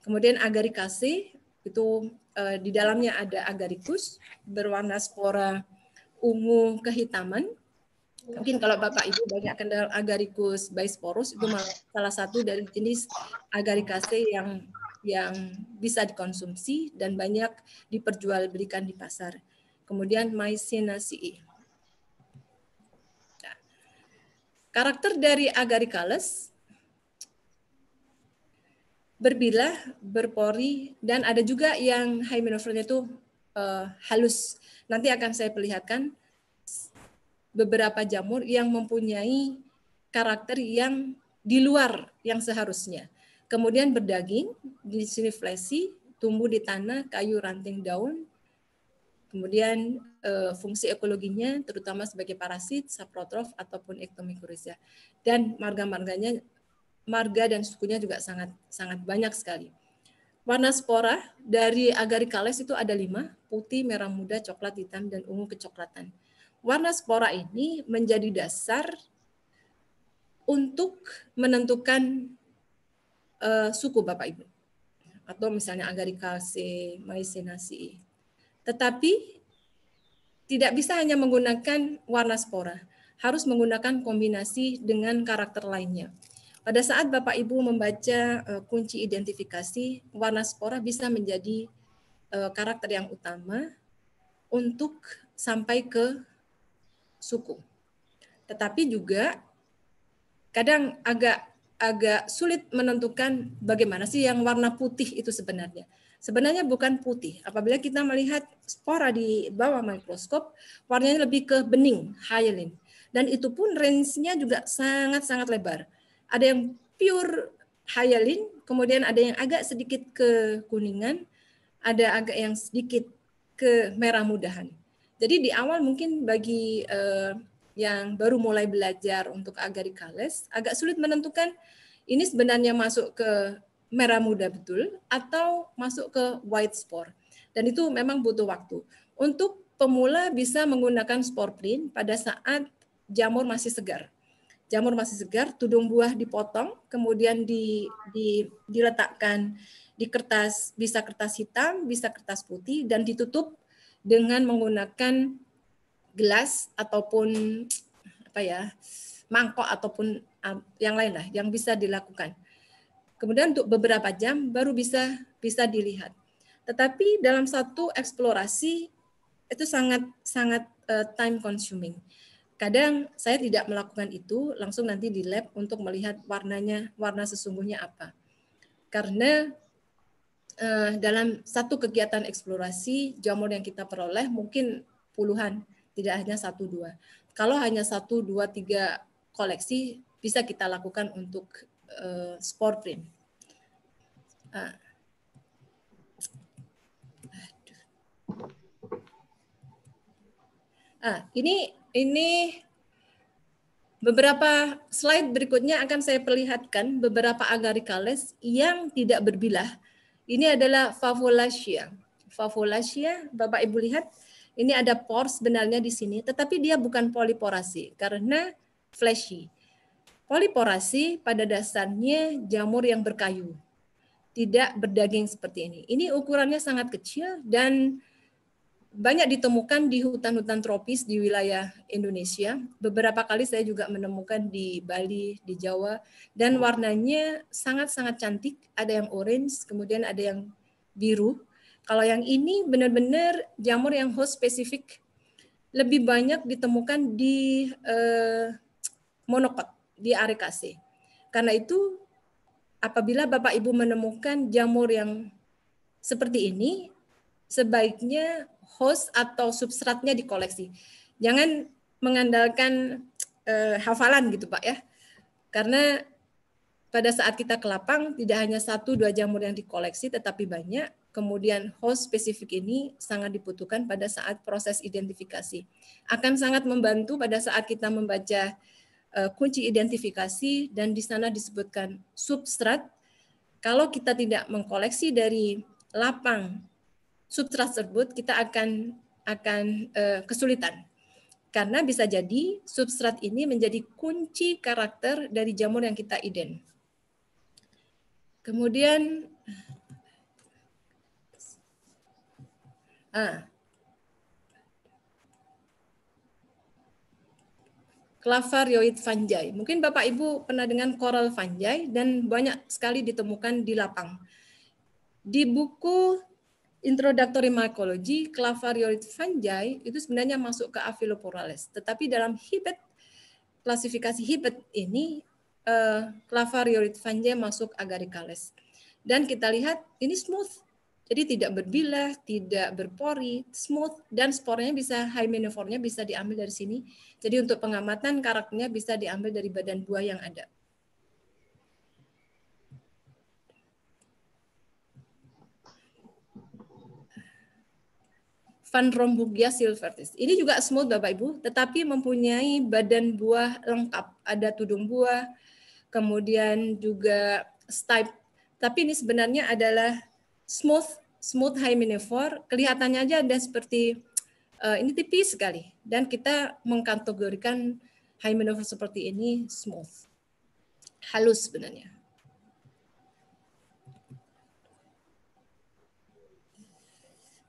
Kemudian agarikasi itu eh, di dalamnya ada agaricus berwarna spora ungu kehitaman. Mungkin kalau Bapak Ibu banyak kenal agaricus bisporus itu salah satu dari jenis agarikase yang yang bisa dikonsumsi dan banyak diperjualbelikan di pasar. Kemudian Mycenaceae. Nah, karakter dari agarikales berbilah, berpori, dan ada juga yang hymenophornya itu uh, halus Nanti akan saya perlihatkan beberapa jamur yang mempunyai karakter yang di luar yang seharusnya. Kemudian berdaging, di sini flesi, tumbuh di tanah, kayu, ranting, daun. Kemudian eh, fungsi ekologinya terutama sebagai parasit, saprotrof ataupun ektomikurisia. Dan marga-marganya marga dan sukunya juga sangat sangat banyak sekali. Warna spora dari agarikales itu ada lima, putih, merah muda, coklat, hitam, dan ungu kecoklatan. Warna spora ini menjadi dasar untuk menentukan uh, suku Bapak Ibu atau misalnya agaricalce, maicinaceae. Tetapi tidak bisa hanya menggunakan warna spora, harus menggunakan kombinasi dengan karakter lainnya. Pada saat Bapak Ibu membaca eh, kunci identifikasi, warna spora bisa menjadi Eh, karakter yang utama untuk sampai ke suku. Tetapi juga kadang agak agak sulit menentukan bagaimana sih yang warna putih itu sebenarnya. Sebenarnya bukan putih. Apabila kita melihat spora di bawah mikroskop, warnanya lebih ke bening, hyaline Dan itu pun range-nya juga sangat-sangat lebar. Ada yang pure hyaline kemudian ada yang agak sedikit ke kuningan, ada agak yang sedikit ke merah mudahan. Jadi di awal mungkin bagi uh, yang baru mulai belajar untuk agarikales agak sulit menentukan ini sebenarnya masuk ke merah muda betul atau masuk ke white spore. Dan itu memang butuh waktu. Untuk pemula bisa menggunakan spore print pada saat jamur masih segar. Jamur masih segar, tudung buah dipotong, kemudian di, di, diletakkan di kertas bisa kertas hitam, bisa kertas putih dan ditutup dengan menggunakan gelas ataupun apa ya mangkok ataupun um, yang lain lah yang bisa dilakukan. Kemudian untuk beberapa jam baru bisa bisa dilihat. Tetapi dalam satu eksplorasi itu sangat sangat eh, time consuming. Kadang saya tidak melakukan itu langsung nanti di lab untuk melihat warnanya warna sesungguhnya apa. Karena uh, dalam satu kegiatan eksplorasi jamur yang kita peroleh mungkin puluhan, tidak hanya satu dua. Kalau hanya satu dua tiga koleksi bisa kita lakukan untuk uh, eh, spore print. Uh, Nah, ini ini beberapa slide berikutnya akan saya perlihatkan beberapa agarikales yang tidak berbilah ini adalah favolasia. Favolasia, Bapak Ibu lihat, ini ada pores sebenarnya di sini, tetapi dia bukan poliporasi karena fleshy. Poliporasi pada dasarnya jamur yang berkayu, tidak berdaging seperti ini. Ini ukurannya sangat kecil dan banyak ditemukan di hutan-hutan tropis di wilayah Indonesia. Beberapa kali saya juga menemukan di Bali, di Jawa, dan warnanya sangat-sangat cantik. Ada yang orange, kemudian ada yang biru. Kalau yang ini benar-benar jamur yang host spesifik, lebih banyak ditemukan di eh, monokot, di arekase. Karena itu, apabila Bapak Ibu menemukan jamur yang seperti ini, sebaiknya host atau substratnya di koleksi. Jangan mengandalkan eh, hafalan gitu Pak ya. Karena pada saat kita ke lapang tidak hanya satu dua jamur yang dikoleksi tetapi banyak. Kemudian host spesifik ini sangat dibutuhkan pada saat proses identifikasi. Akan sangat membantu pada saat kita membaca eh, kunci identifikasi dan di sana disebutkan substrat. Kalau kita tidak mengkoleksi dari lapang substrat tersebut kita akan akan uh, kesulitan karena bisa jadi substrat ini menjadi kunci karakter dari jamur yang kita iden. Kemudian ah, Clavarioid fungi. Mungkin Bapak Ibu pernah dengan coral fungi dan banyak sekali ditemukan di lapang. Di buku introductory mycology, clavarioid fungi itu sebenarnya masuk ke Aviloporales. Tetapi dalam hibet, klasifikasi hibet ini, uh, eh, clavarioid fungi masuk agaricales. Dan kita lihat ini smooth, jadi tidak berbilah, tidak berpori, smooth, dan spornya bisa, hymenofornya bisa diambil dari sini. Jadi untuk pengamatan karakternya bisa diambil dari badan buah yang ada. Panrombugia silvertis. Ini juga smooth Bapak Ibu, tetapi mempunyai badan buah lengkap. Ada tudung buah, kemudian juga stipe. Tapi ini sebenarnya adalah smooth smooth high minifor. Kelihatannya aja ada seperti uh, ini tipis sekali dan kita mengkategorikan high minifor seperti ini smooth. Halus sebenarnya.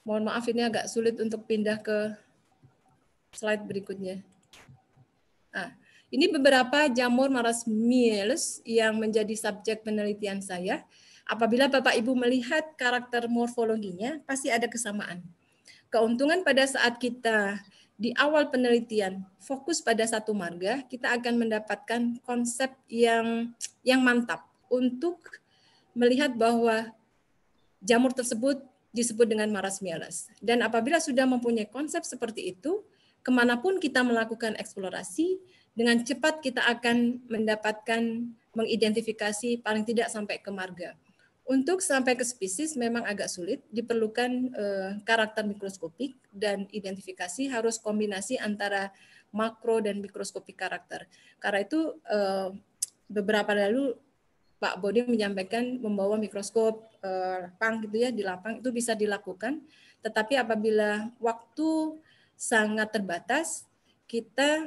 Mohon maaf ini agak sulit untuk pindah ke slide berikutnya. Nah, ini beberapa jamur maras yang menjadi subjek penelitian saya. Apabila Bapak Ibu melihat karakter morfologinya, pasti ada kesamaan. Keuntungan pada saat kita di awal penelitian fokus pada satu marga, kita akan mendapatkan konsep yang yang mantap untuk melihat bahwa jamur tersebut disebut dengan maras Dan apabila sudah mempunyai konsep seperti itu, kemanapun kita melakukan eksplorasi, dengan cepat kita akan mendapatkan mengidentifikasi paling tidak sampai ke marga. Untuk sampai ke spesies memang agak sulit, diperlukan uh, karakter mikroskopik dan identifikasi harus kombinasi antara makro dan mikroskopik karakter. Karena itu uh, beberapa lalu Pak Bodi menyampaikan membawa mikroskop eh, lapang gitu ya di lapang itu bisa dilakukan, tetapi apabila waktu sangat terbatas, kita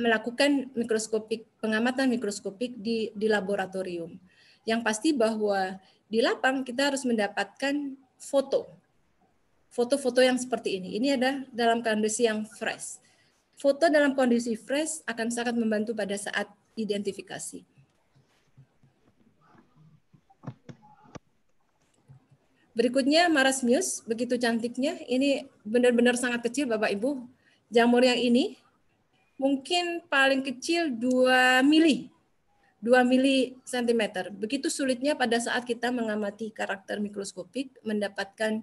melakukan mikroskopik pengamatan mikroskopik di di laboratorium. Yang pasti bahwa di lapang kita harus mendapatkan foto. Foto-foto yang seperti ini. Ini ada dalam kondisi yang fresh. Foto dalam kondisi fresh akan sangat membantu pada saat identifikasi. Berikutnya marasmius, begitu cantiknya. Ini benar-benar sangat kecil Bapak Ibu. Jamur yang ini mungkin paling kecil 2 mili. 2 mili sentimeter. Begitu sulitnya pada saat kita mengamati karakter mikroskopik mendapatkan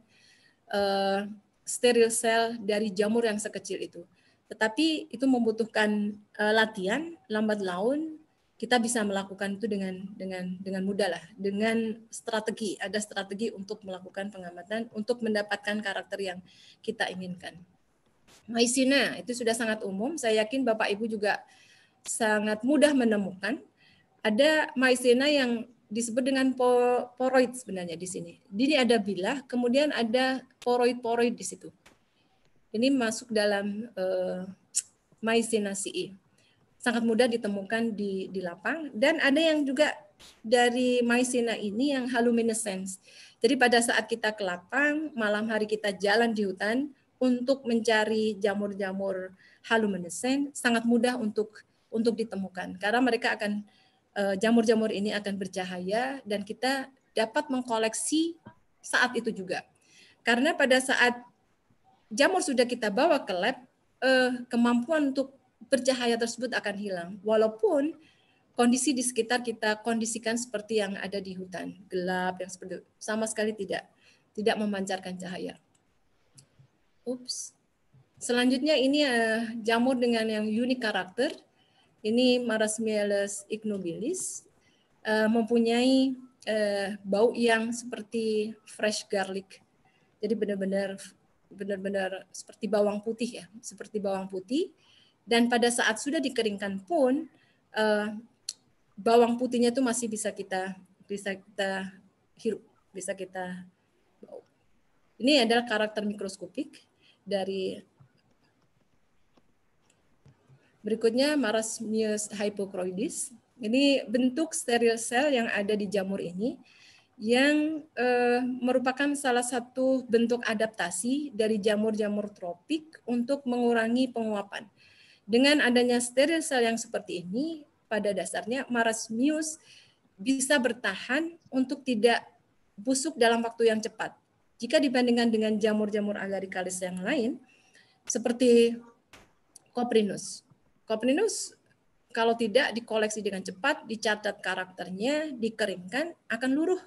uh, steril sel dari jamur yang sekecil itu. Tetapi itu membutuhkan uh, latihan lambat laun kita bisa melakukan itu dengan dengan dengan mudah lah dengan strategi ada strategi untuk melakukan pengamatan untuk mendapatkan karakter yang kita inginkan maisina itu sudah sangat umum saya yakin bapak ibu juga sangat mudah menemukan ada maisina yang disebut dengan poroid sebenarnya di sini ini ada bilah kemudian ada poroid poroid di situ ini masuk dalam uh, eh, maisina sangat mudah ditemukan di di lapang dan ada yang juga dari maizena ini yang haluminescence. Jadi pada saat kita ke lapang, malam hari kita jalan di hutan untuk mencari jamur-jamur haluminescence sangat mudah untuk untuk ditemukan karena mereka akan eh, jamur-jamur ini akan bercahaya dan kita dapat mengkoleksi saat itu juga. Karena pada saat jamur sudah kita bawa ke lab, eh, kemampuan untuk bercahaya tersebut akan hilang. Walaupun kondisi di sekitar kita kondisikan seperti yang ada di hutan, gelap yang seperti sama sekali tidak tidak memancarkan cahaya. Ups. Selanjutnya ini uh, jamur dengan yang unik karakter. Ini Marasmiellus ignobilis uh, mempunyai uh, bau yang seperti fresh garlic. Jadi benar-benar benar-benar seperti bawang putih ya, seperti bawang putih dan pada saat sudah dikeringkan pun uh, bawang putihnya itu masih bisa kita bisa kita hirup, bisa kita ini adalah karakter mikroskopik dari berikutnya Marasmius hypochroidis. Ini bentuk steril sel yang ada di jamur ini yang eh, merupakan salah satu bentuk adaptasi dari jamur-jamur tropik untuk mengurangi penguapan. Dengan adanya steril cell yang seperti ini, pada dasarnya marasmius bisa bertahan untuk tidak busuk dalam waktu yang cepat. Jika dibandingkan dengan jamur-jamur agarikalis yang lain, seperti Coprinus. Coprinus kalau tidak dikoleksi dengan cepat, dicatat karakternya, dikeringkan, akan luruh.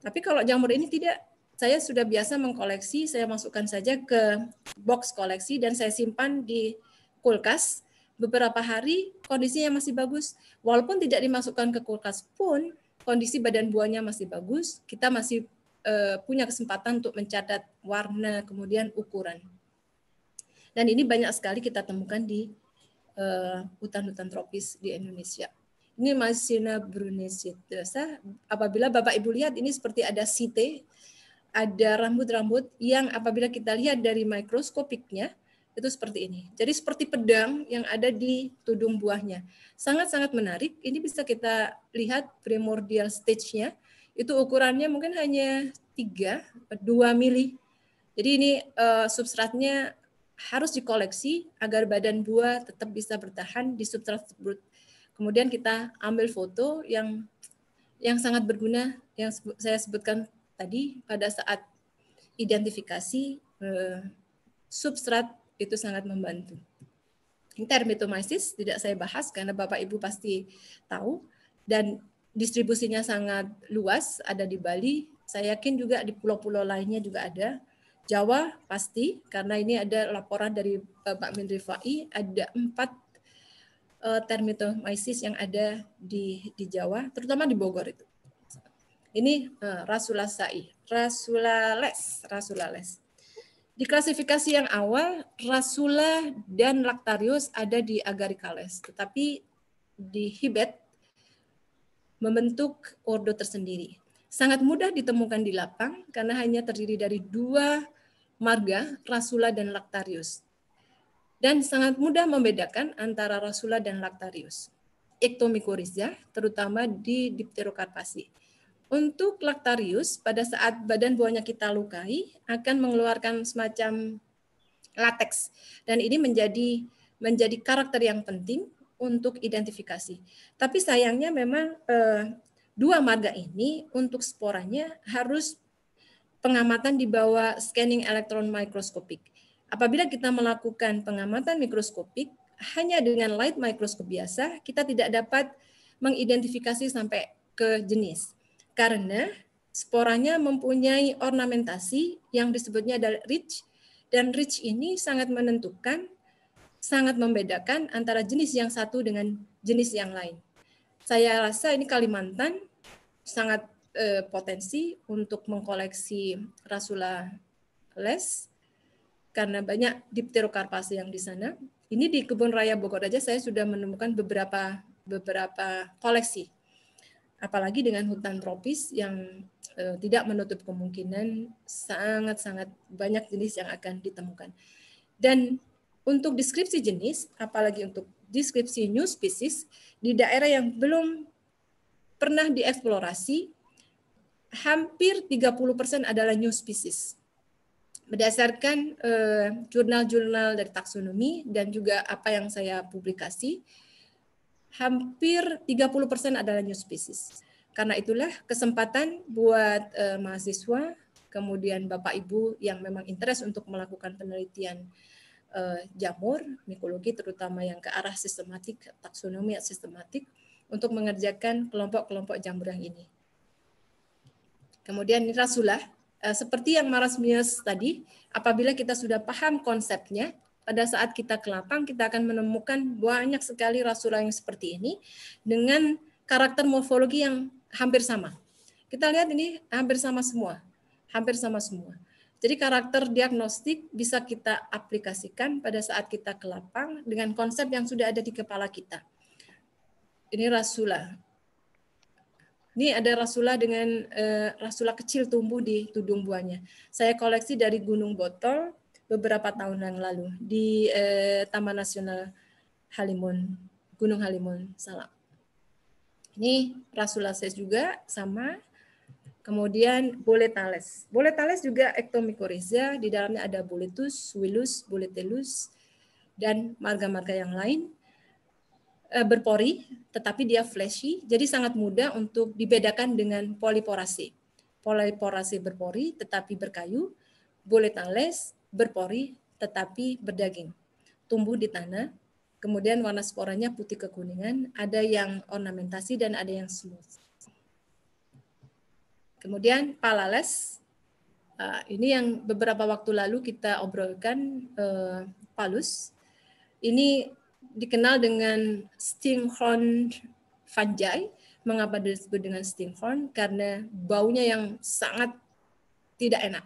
Tapi kalau jamur ini tidak, saya sudah biasa mengkoleksi, saya masukkan saja ke box koleksi dan saya simpan di kulkas beberapa hari kondisinya masih bagus. Walaupun tidak dimasukkan ke kulkas pun kondisi badan buahnya masih bagus, kita masih eh, punya kesempatan untuk mencatat warna kemudian ukuran. Dan ini banyak sekali kita temukan di eh, hutan-hutan tropis di Indonesia. Ini Masina brunesidosa. Apabila Bapak Ibu lihat ini seperti ada site, ada rambut-rambut yang apabila kita lihat dari mikroskopiknya itu seperti ini. Jadi seperti pedang yang ada di tudung buahnya. Sangat-sangat menarik. Ini bisa kita lihat primordial stage-nya. Itu ukurannya mungkin hanya 3, 2 mili. Jadi ini uh, substratnya harus dikoleksi agar badan buah tetap bisa bertahan di substrat tersebut. Kemudian kita ambil foto yang yang sangat berguna yang saya sebutkan tadi pada saat identifikasi eh, substrat itu sangat membantu. Intermitomasis tidak saya bahas karena Bapak Ibu pasti tahu dan distribusinya sangat luas, ada di Bali, saya yakin juga di pulau-pulau lainnya juga ada. Jawa pasti karena ini ada laporan dari eh, Pak Menteri Fai ada empat uh, yang ada di di Jawa, terutama di Bogor itu. Ini uh, eh, Rasulasai, Rasulales, Rasulales. Di klasifikasi yang awal, Rasula dan Lactarius ada di Agaricales, tetapi di Hibet membentuk ordo tersendiri. Sangat mudah ditemukan di lapang karena hanya terdiri dari dua marga, Rasula dan Lactarius. Dan sangat mudah membedakan antara Rasula dan Lactarius. Ektomikoriza, terutama di Dipterokarpasi untuk laktarius pada saat badan buahnya kita lukai, akan mengeluarkan semacam lateks. Dan ini menjadi menjadi karakter yang penting untuk identifikasi. Tapi sayangnya memang eh, dua marga ini untuk sporanya harus pengamatan di bawah scanning elektron mikroskopik. Apabila kita melakukan pengamatan mikroskopik, hanya dengan light mikroskop biasa, kita tidak dapat mengidentifikasi sampai ke jenis karena sporanya mempunyai ornamentasi yang disebutnya adalah rich dan rich ini sangat menentukan sangat membedakan antara jenis yang satu dengan jenis yang lain. Saya rasa ini Kalimantan sangat eh, potensi untuk mengkoleksi rasula les karena banyak dipterokarpasi yang di sana. Ini di kebun raya Bogor aja saya sudah menemukan beberapa beberapa koleksi apalagi dengan hutan tropis yang uh, tidak menutup kemungkinan sangat-sangat banyak jenis yang akan ditemukan. Dan untuk deskripsi jenis, apalagi untuk deskripsi new species di daerah yang belum pernah dieksplorasi, hampir 30% adalah new species. Berdasarkan eh, jurnal-jurnal eh, jurnal -jurnal dari taksonomi dan juga apa yang saya publikasi, hampir 30% adalah new species. Karena itulah kesempatan buat uh, mahasiswa, kemudian Bapak Ibu yang memang interest untuk melakukan penelitian uh, jamur, mikologi terutama yang ke arah sistematik, taksonomi sistematik, untuk mengerjakan kelompok-kelompok jamur yang ini. Kemudian rasulah, uh, eh, seperti yang Mias tadi, apabila kita sudah paham konsepnya, pada saat kita ke lapang kita akan menemukan banyak sekali ras yang seperti ini dengan karakter morfologi yang hampir sama. Kita lihat ini hampir sama semua. Hampir sama semua. Jadi karakter diagnostik bisa kita aplikasikan pada saat kita ke lapang dengan konsep yang sudah ada di kepala kita. Ini rasula. Ini ada rasula dengan eh, rasula kecil tumbuh di tudung buahnya. Saya koleksi dari Gunung Botol beberapa tahun yang lalu di eh, Taman Nasional Halimun, Gunung Halimun Salak. Ini Rasulaces juga sama. Kemudian Boletales. Boletales juga ectomycorrhiza, di dalamnya ada boletus, wilus, boletelus, dan marga-marga yang lain eh, berpori, tetapi dia fleshy, jadi sangat mudah untuk dibedakan dengan poliporasi. Poliporasi berpori, tetapi berkayu. Boletales berpori tetapi berdaging. Tumbuh di tanah, kemudian warna sporanya putih kekuningan, ada yang ornamentasi dan ada yang smooth. Kemudian palales, eh, ini yang beberapa waktu lalu kita obrolkan, eh, palus. Ini dikenal dengan stinghorn fungi. Mengapa disebut dengan stinghorn? Karena baunya yang sangat tidak enak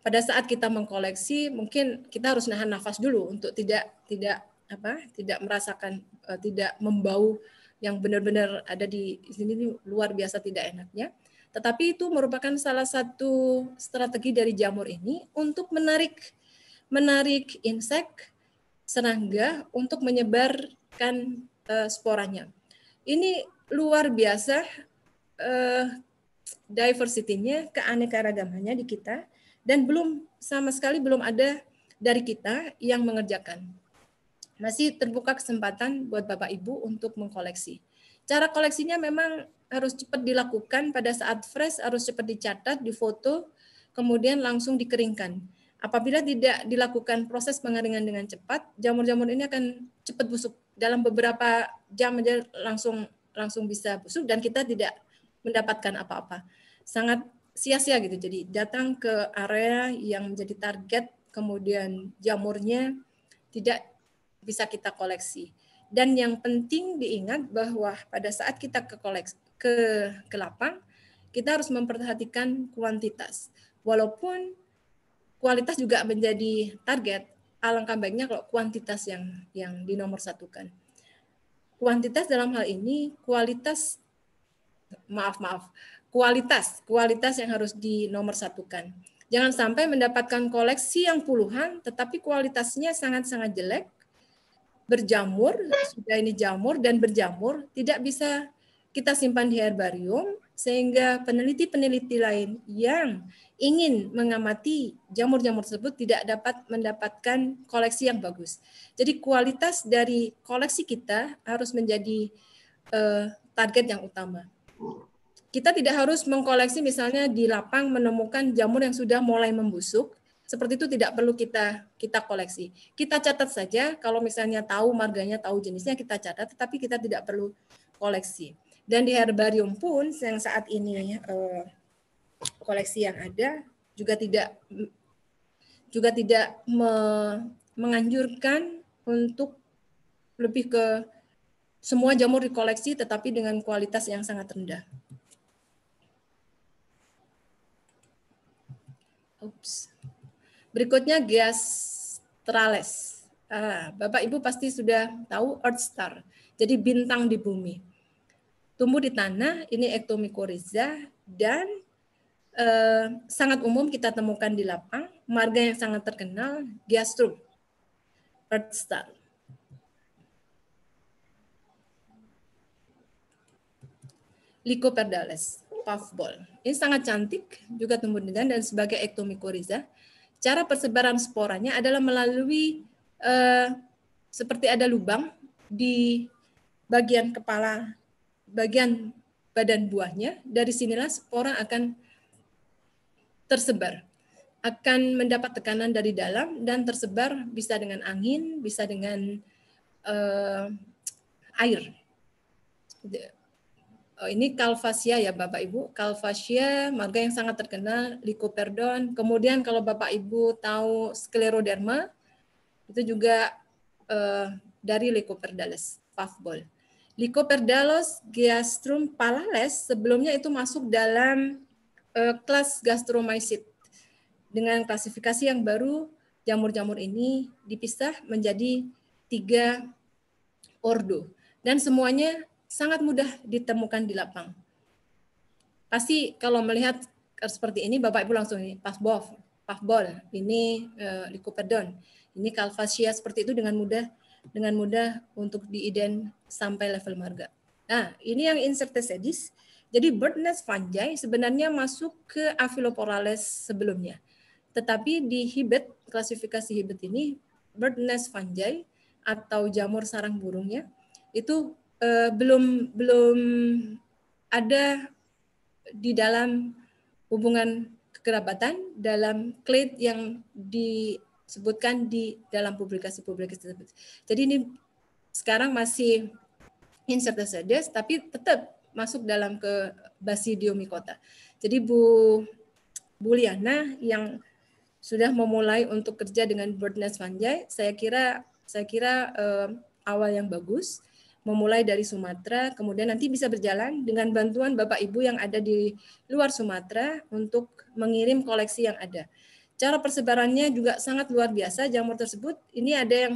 pada saat kita mengkoleksi mungkin kita harus nahan nafas dulu untuk tidak tidak apa tidak merasakan uh, tidak membau yang benar-benar ada di sini ini luar biasa tidak enaknya tetapi itu merupakan salah satu strategi dari jamur ini untuk menarik menarik insek serangga untuk menyebarkan uh, sporanya ini luar biasa uh, diversity-nya keanekaragamannya di kita dan belum sama sekali belum ada dari kita yang mengerjakan. Masih terbuka kesempatan buat Bapak Ibu untuk mengkoleksi. Cara koleksinya memang harus cepat dilakukan pada saat fresh harus cepat dicatat, difoto, kemudian langsung dikeringkan. Apabila tidak dilakukan proses pengeringan dengan cepat, jamur-jamur ini akan cepat busuk. Dalam beberapa jam aja langsung langsung bisa busuk dan kita tidak mendapatkan apa-apa. Sangat sia-sia gitu. Jadi datang ke area yang menjadi target, kemudian jamurnya tidak bisa kita koleksi. Dan yang penting diingat bahwa pada saat kita ke koleksi ke, ke lapang, kita harus memperhatikan kuantitas. Walaupun kualitas juga menjadi target, alangkah baiknya kalau kuantitas yang yang dinomor satukan. Kuantitas dalam hal ini kualitas maaf maaf kualitas, kualitas yang harus dinomorsatukan. Jangan sampai mendapatkan koleksi yang puluhan, tetapi kualitasnya sangat-sangat jelek, berjamur, sudah ini jamur dan berjamur, tidak bisa kita simpan di herbarium, sehingga peneliti-peneliti lain yang ingin mengamati jamur-jamur tersebut tidak dapat mendapatkan koleksi yang bagus. Jadi kualitas dari koleksi kita harus menjadi uh, target yang utama kita tidak harus mengkoleksi misalnya di lapang menemukan jamur yang sudah mulai membusuk, seperti itu tidak perlu kita kita koleksi. Kita catat saja kalau misalnya tahu marganya, tahu jenisnya kita catat, tetapi kita tidak perlu koleksi. Dan di herbarium pun yang saat ini eh, koleksi yang ada juga tidak juga tidak me, menganjurkan untuk lebih ke semua jamur dikoleksi tetapi dengan kualitas yang sangat rendah. Oops. Berikutnya gas Ah, Bapak Ibu pasti sudah tahu Earth Star, jadi bintang di bumi. Tumbuh di tanah, ini Ectomycorrhiza dan eh, sangat umum kita temukan di lapang, marga yang sangat terkenal Gastrum, Earth Star. Lycoperdales puffball. Ini sangat cantik, juga tumbuh dengan dan sebagai ektomikoriza. Cara persebaran sporanya adalah melalui eh, seperti ada lubang di bagian kepala, bagian badan buahnya. Dari sinilah spora akan tersebar akan mendapat tekanan dari dalam dan tersebar bisa dengan angin, bisa dengan eh, air. Oh, ini kalvasia ya Bapak Ibu. Kalvasia marga yang sangat terkenal, likoperdon. Kemudian kalau Bapak Ibu tahu skleroderma, itu juga eh, dari likoperdales, puffball. Lycoperdales gastrum palales sebelumnya itu masuk dalam eh, kelas gastromycid. Dengan klasifikasi yang baru, jamur-jamur ini dipisah menjadi tiga ordo. Dan semuanya sangat mudah ditemukan di lapang. Pasti kalau melihat seperti ini Bapak Ibu langsung ini puffball, puffball ini uh, eh, likoperdon, ini kalvasia seperti itu dengan mudah dengan mudah untuk diident sampai level marga. Nah, ini yang insertesedis. Jadi bird nest fungi sebenarnya masuk ke Aviloporales sebelumnya. Tetapi di hibet, klasifikasi hibet ini, bird nest fungi atau jamur sarang burungnya, itu uh, belum belum ada di dalam hubungan kekerabatan dalam klit yang disebutkan di dalam publikasi-publikasi tersebut. Jadi ini sekarang masih insert saja, tapi tetap masuk dalam ke basidiomikota. Jadi Bu Buliana Liana yang sudah memulai untuk kerja dengan Birdness Manjai, saya kira saya kira eh, awal yang bagus memulai dari Sumatera, kemudian nanti bisa berjalan dengan bantuan Bapak Ibu yang ada di luar Sumatera untuk mengirim koleksi yang ada. Cara persebarannya juga sangat luar biasa jamur tersebut. Ini ada yang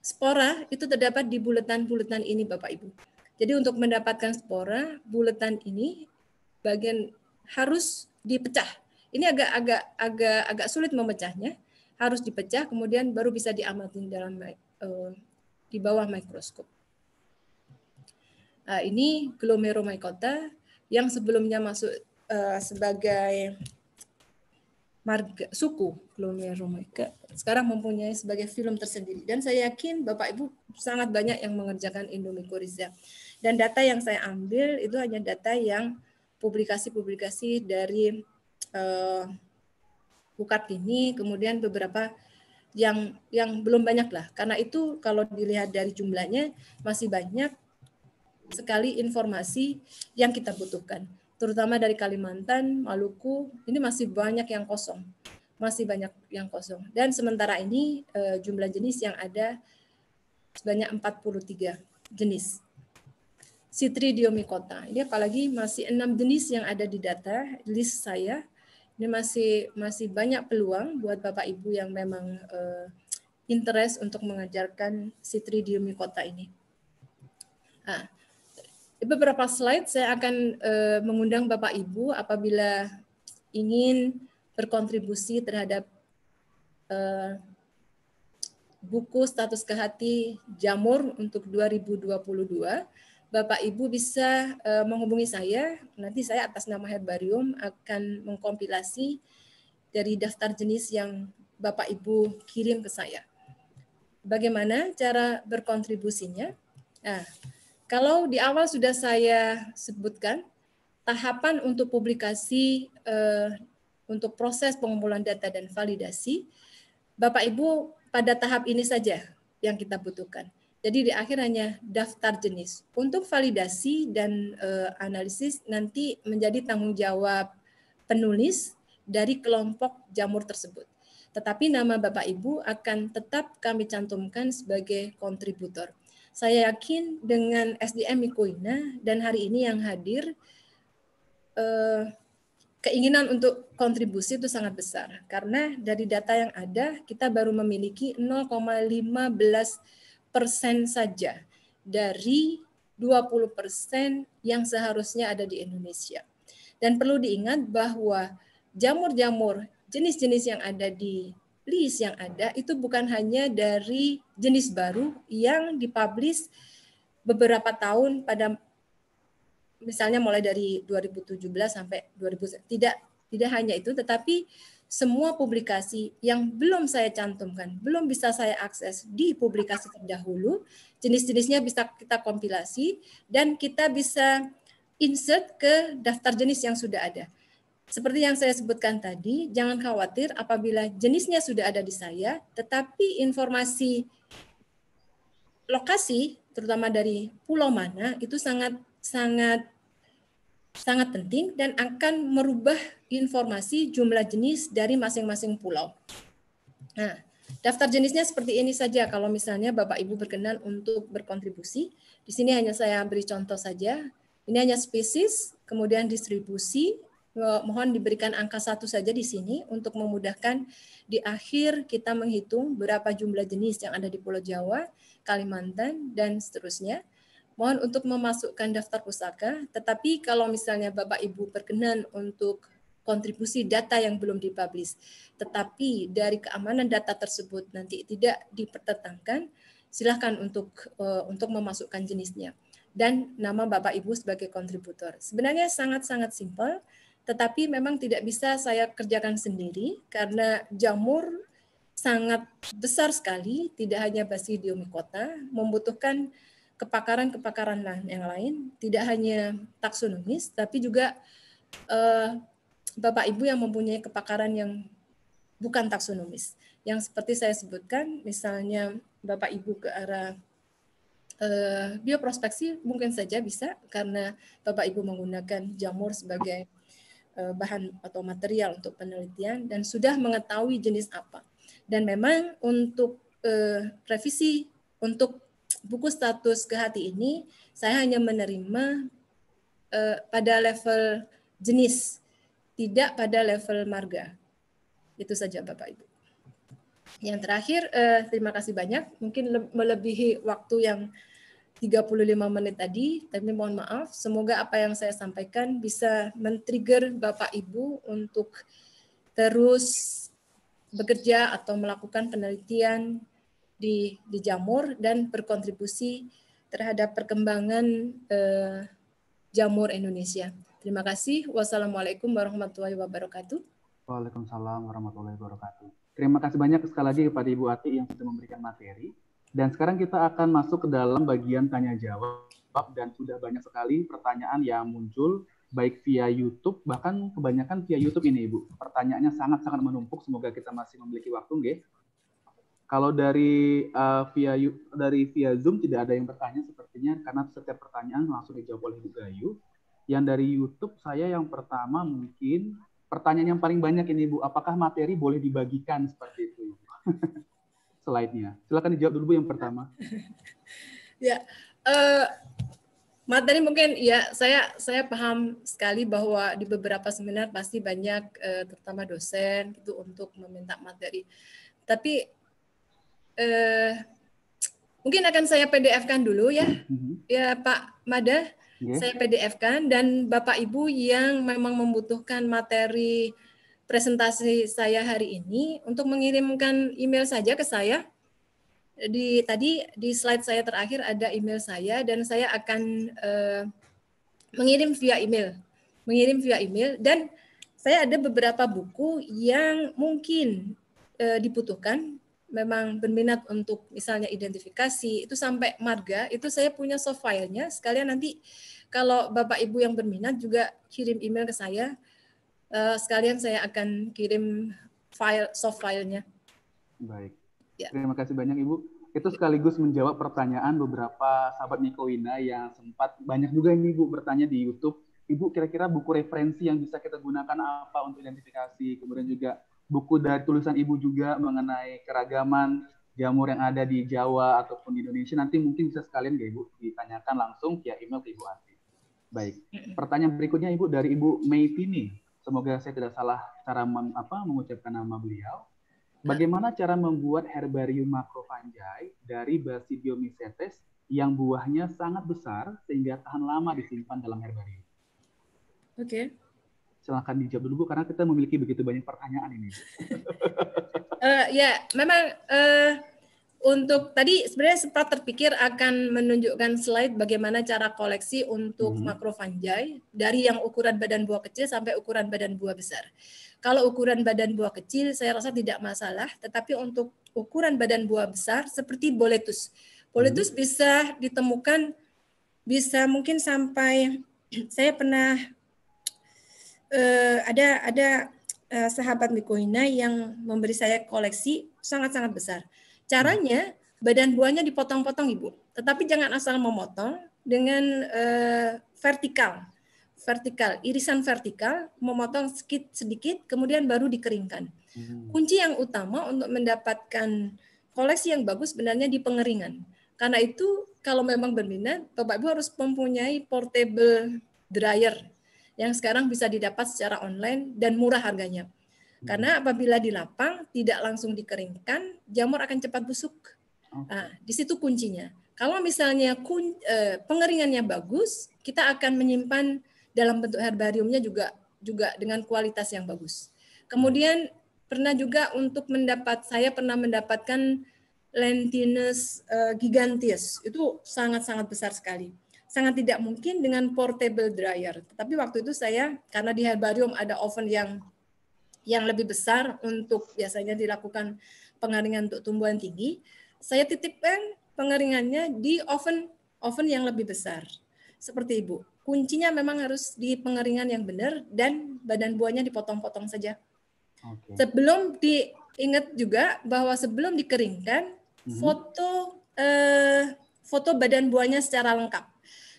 spora itu terdapat di buletan-buletan ini Bapak Ibu. Jadi untuk mendapatkan spora, buletan ini bagian harus dipecah. Ini agak agak agak agak sulit memecahnya, harus dipecah kemudian baru bisa diamati dalam uh, di bawah mikroskop uh, ini glomeromycota yang sebelumnya masuk uh, sebagai marga suku Glomeromycota sekarang mempunyai sebagai film tersendiri dan saya yakin Bapak Ibu sangat banyak yang mengerjakan endomycorrhiza dan data yang saya ambil itu hanya data yang publikasi-publikasi dari uh, eh, Bukat ini kemudian beberapa yang yang belum banyak lah karena itu kalau dilihat dari jumlahnya masih banyak sekali informasi yang kita butuhkan. Terutama dari Kalimantan, Maluku, ini masih banyak yang kosong. Masih banyak yang kosong. Dan sementara ini eh, jumlah jenis yang ada sebanyak 43 jenis. Citridiomycota. Ini apalagi masih enam jenis yang ada di data list saya. Ini masih masih banyak peluang buat Bapak Ibu yang memang uh, interest untuk mengajarkan Citridiomycota ini. Nah, beberapa slide saya akan uh, mengundang Bapak Ibu apabila ingin berkontribusi terhadap uh, buku status kehati jamur untuk 2022. Bapak Ibu bisa uh, menghubungi saya. Nanti saya atas nama herbarium akan mengkompilasi dari daftar jenis yang Bapak Ibu kirim ke saya. Bagaimana cara berkontribusinya? Nah, kalau di awal sudah saya sebutkan, tahapan untuk publikasi eh, untuk proses pengumpulan data dan validasi, Bapak Ibu pada tahap ini saja yang kita butuhkan. Jadi di akhir hanya daftar jenis. Untuk validasi dan e, analisis nanti menjadi tanggung jawab penulis dari kelompok jamur tersebut. Tetapi nama Bapak Ibu akan tetap kami cantumkan sebagai kontributor. Saya yakin dengan SDM Mikoina dan hari ini yang hadir, eh, keinginan untuk kontribusi itu sangat besar. Karena dari data yang ada, kita baru memiliki 0,15 persen saja dari 20 persen yang seharusnya ada di Indonesia. Dan perlu diingat bahwa jamur-jamur jenis-jenis yang ada di list yang ada itu bukan hanya dari jenis baru yang dipublish beberapa tahun pada misalnya mulai dari 2017 sampai 2000 tidak tidak hanya itu tetapi semua publikasi yang belum saya cantumkan, belum bisa saya akses di publikasi terdahulu, jenis-jenisnya bisa kita kompilasi dan kita bisa insert ke daftar jenis yang sudah ada. Seperti yang saya sebutkan tadi, jangan khawatir apabila jenisnya sudah ada di saya, tetapi informasi lokasi, terutama dari pulau mana, itu sangat sangat sangat penting dan akan merubah informasi jumlah jenis dari masing-masing pulau. Nah, daftar jenisnya seperti ini saja kalau misalnya Bapak Ibu berkenan untuk berkontribusi. Di sini hanya saya beri contoh saja. Ini hanya spesies, kemudian distribusi, mohon diberikan angka satu saja di sini untuk memudahkan di akhir kita menghitung berapa jumlah jenis yang ada di Pulau Jawa, Kalimantan, dan seterusnya. Mohon untuk memasukkan daftar pusaka, tetapi kalau misalnya Bapak Ibu berkenan untuk kontribusi data yang belum dipublish, tetapi dari keamanan data tersebut nanti tidak dipertentangkan, silahkan untuk uh, untuk memasukkan jenisnya dan nama Bapak Ibu sebagai kontributor. Sebenarnya sangat-sangat simpel. -sangat, tetapi memang tidak bisa saya kerjakan sendiri karena jamur sangat besar sekali, tidak hanya basidiomycota, membutuhkan kepakaran-kepakaran yang lain, tidak hanya taksonomis, tapi juga eh, Bapak Ibu yang mempunyai kepakaran yang bukan taksonomis. Yang seperti saya sebutkan, misalnya Bapak Ibu ke arah eh, bioprospeksi mungkin saja bisa karena Bapak Ibu menggunakan jamur sebagai Eh, bahan atau material untuk penelitian dan sudah mengetahui jenis apa. Dan memang untuk uh, revisi untuk buku status ke hati ini saya hanya menerima uh, pada level jenis, tidak pada level marga. Itu saja Bapak Ibu. Yang terakhir uh, terima kasih banyak. Mungkin melebihi waktu yang 35 menit tadi, tapi mohon maaf. Semoga apa yang saya sampaikan bisa men-trigger Bapak Ibu untuk terus bekerja atau melakukan penelitian di, di jamur dan berkontribusi terhadap perkembangan eh, jamur Indonesia. Terima kasih. Wassalamualaikum warahmatullahi wabarakatuh. Waalaikumsalam warahmatullahi wabarakatuh. Terima kasih banyak sekali lagi kepada Ibu Ati yang sudah memberikan materi. Dan sekarang kita akan masuk ke dalam bagian tanya jawab dan sudah banyak sekali pertanyaan yang muncul baik via YouTube bahkan kebanyakan via YouTube ini Ibu. Pertanyaannya sangat-sangat menumpuk. Semoga kita masih memiliki waktu nggih. Kalau dari uh, via dari via Zoom tidak ada yang bertanya sepertinya karena setiap pertanyaan langsung dijawab oleh Ibu Gayu. Yang dari YouTube saya yang pertama mungkin pertanyaan yang paling banyak ini Ibu, apakah materi boleh dibagikan seperti itu? slide-nya. Silakan dijawab dulu Bu yang pertama. ya, uh, Mat mungkin ya saya saya paham sekali bahwa di beberapa seminar pasti banyak uh, terutama dosen itu untuk meminta materi. Tapi eh, mungkin akan saya PDF-kan dulu ya. Hmm, hmm. Ya Pak Mada, yeah. saya PDF-kan dan Bapak Ibu yang memang membutuhkan materi presentasi saya hari ini untuk mengirimkan email saja ke saya. Di tadi di slide saya terakhir ada email saya dan saya akan eh, mengirim via email, mengirim via email dan saya ada beberapa buku yang mungkin eh, dibutuhkan memang berminat untuk misalnya identifikasi itu sampai marga itu saya punya soft filenya sekalian nanti kalau bapak ibu yang berminat juga kirim email ke saya uh, sekalian saya akan kirim file soft filenya. Baik. Ya. Terima kasih banyak Ibu. Itu sekaligus menjawab pertanyaan beberapa sahabat Wina yang sempat banyak juga ini Ibu bertanya di YouTube. Ibu kira-kira buku referensi yang bisa kita gunakan apa untuk identifikasi? Kemudian juga buku dari tulisan Ibu juga mengenai keragaman jamur yang ada di Jawa ataupun di Indonesia. Nanti mungkin bisa sekalian ya Ibu ditanyakan langsung via email ke Ibu Ati. Baik. Pertanyaan berikutnya Ibu dari Ibu Pini semoga saya tidak salah cara mem, apa, mengucapkan nama beliau. Bagaimana cara membuat herbarium makrofanjai dari Basidiomycetes yang buahnya sangat besar sehingga tahan lama disimpan dalam herbarium? Oke. Okay. Silahkan dijawab dulu Bu, karena kita memiliki begitu banyak pertanyaan ini. uh, ya, memang uh, untuk tadi sebenarnya sempat terpikir akan menunjukkan slide bagaimana cara koleksi untuk hmm. makrofanjai dari yang ukuran badan buah kecil sampai ukuran badan buah besar. Kalau ukuran badan buah kecil saya rasa tidak masalah, tetapi untuk ukuran badan buah besar seperti boletus. Boletus hmm. bisa ditemukan bisa mungkin sampai saya pernah eh, ada ada eh, sahabat Mikoina yang memberi saya koleksi sangat-sangat besar Caranya badan buahnya dipotong-potong Ibu. Tetapi jangan asal memotong dengan eh, vertikal. Vertikal, irisan vertikal, memotong sedikit, sedikit kemudian baru dikeringkan. Hmm. Kunci yang utama untuk mendapatkan koleksi yang bagus sebenarnya di pengeringan. Karena itu kalau memang berminat, Bapak Ibu harus mempunyai portable dryer yang sekarang bisa didapat secara online dan murah harganya. Karena hmm. apabila di lapang tidak langsung dikeringkan, jamur akan cepat busuk. Nah, di situ kuncinya. Kalau misalnya kun, eh, pengeringannya bagus, kita akan menyimpan dalam bentuk herbariumnya juga juga dengan kualitas yang bagus. Kemudian pernah juga untuk mendapat saya pernah mendapatkan Lentinus eh, gigantis. Itu sangat-sangat besar sekali. Sangat tidak mungkin dengan portable dryer. Tetapi waktu itu saya, karena di herbarium ada oven yang yang lebih besar untuk biasanya dilakukan pengeringan untuk tumbuhan tinggi, saya titipkan pengeringannya di oven oven yang lebih besar. Seperti Ibu. Kuncinya memang harus di pengeringan yang benar dan badan buahnya dipotong-potong saja. Okay. Sebelum diingat juga bahwa sebelum dikeringkan, mm-hmm. foto eh, foto badan buahnya secara lengkap.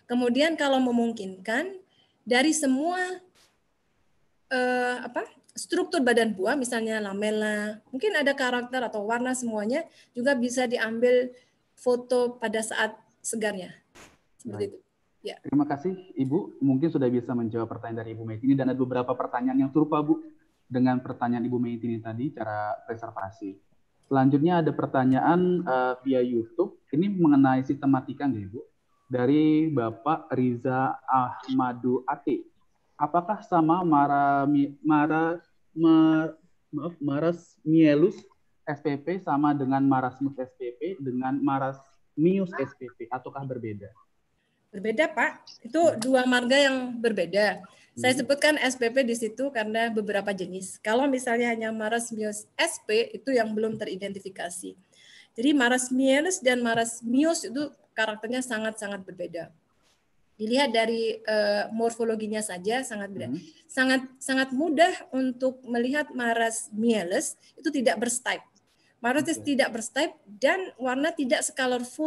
Kemudian kalau memungkinkan dari semua eh, apa struktur badan buah misalnya lamela, mungkin ada karakter atau warna semuanya juga bisa diambil foto pada saat segarnya. Seperti itu. Ya. Terima kasih Ibu, mungkin sudah bisa menjawab pertanyaan dari Ibu ini dan ada beberapa pertanyaan yang serupa Bu dengan pertanyaan Ibu ini tadi cara preservasi. Selanjutnya ada pertanyaan uh, via YouTube. Ini mengenai sistematika nih ibu dari Bapak Riza Ahmadu Ati apakah sama Mara Mara Maras Mielus SPP sama dengan Marasmus SPP dengan maras mius SPP ataukah berbeda? Berbeda Pak, itu hmm. dua marga yang berbeda. Saya hmm. sebutkan SPP di situ karena beberapa jenis. Kalau misalnya hanya Marasmius SP itu yang belum teridentifikasi. Jadi maras mielus dan maras mius itu karakternya sangat-sangat berbeda dilihat dari uh, morfologinya saja sangat beda. Hmm. Sangat sangat mudah untuk melihat maras mieles itu tidak berstipe. Marotis okay. tidak berstipe dan warna tidak maras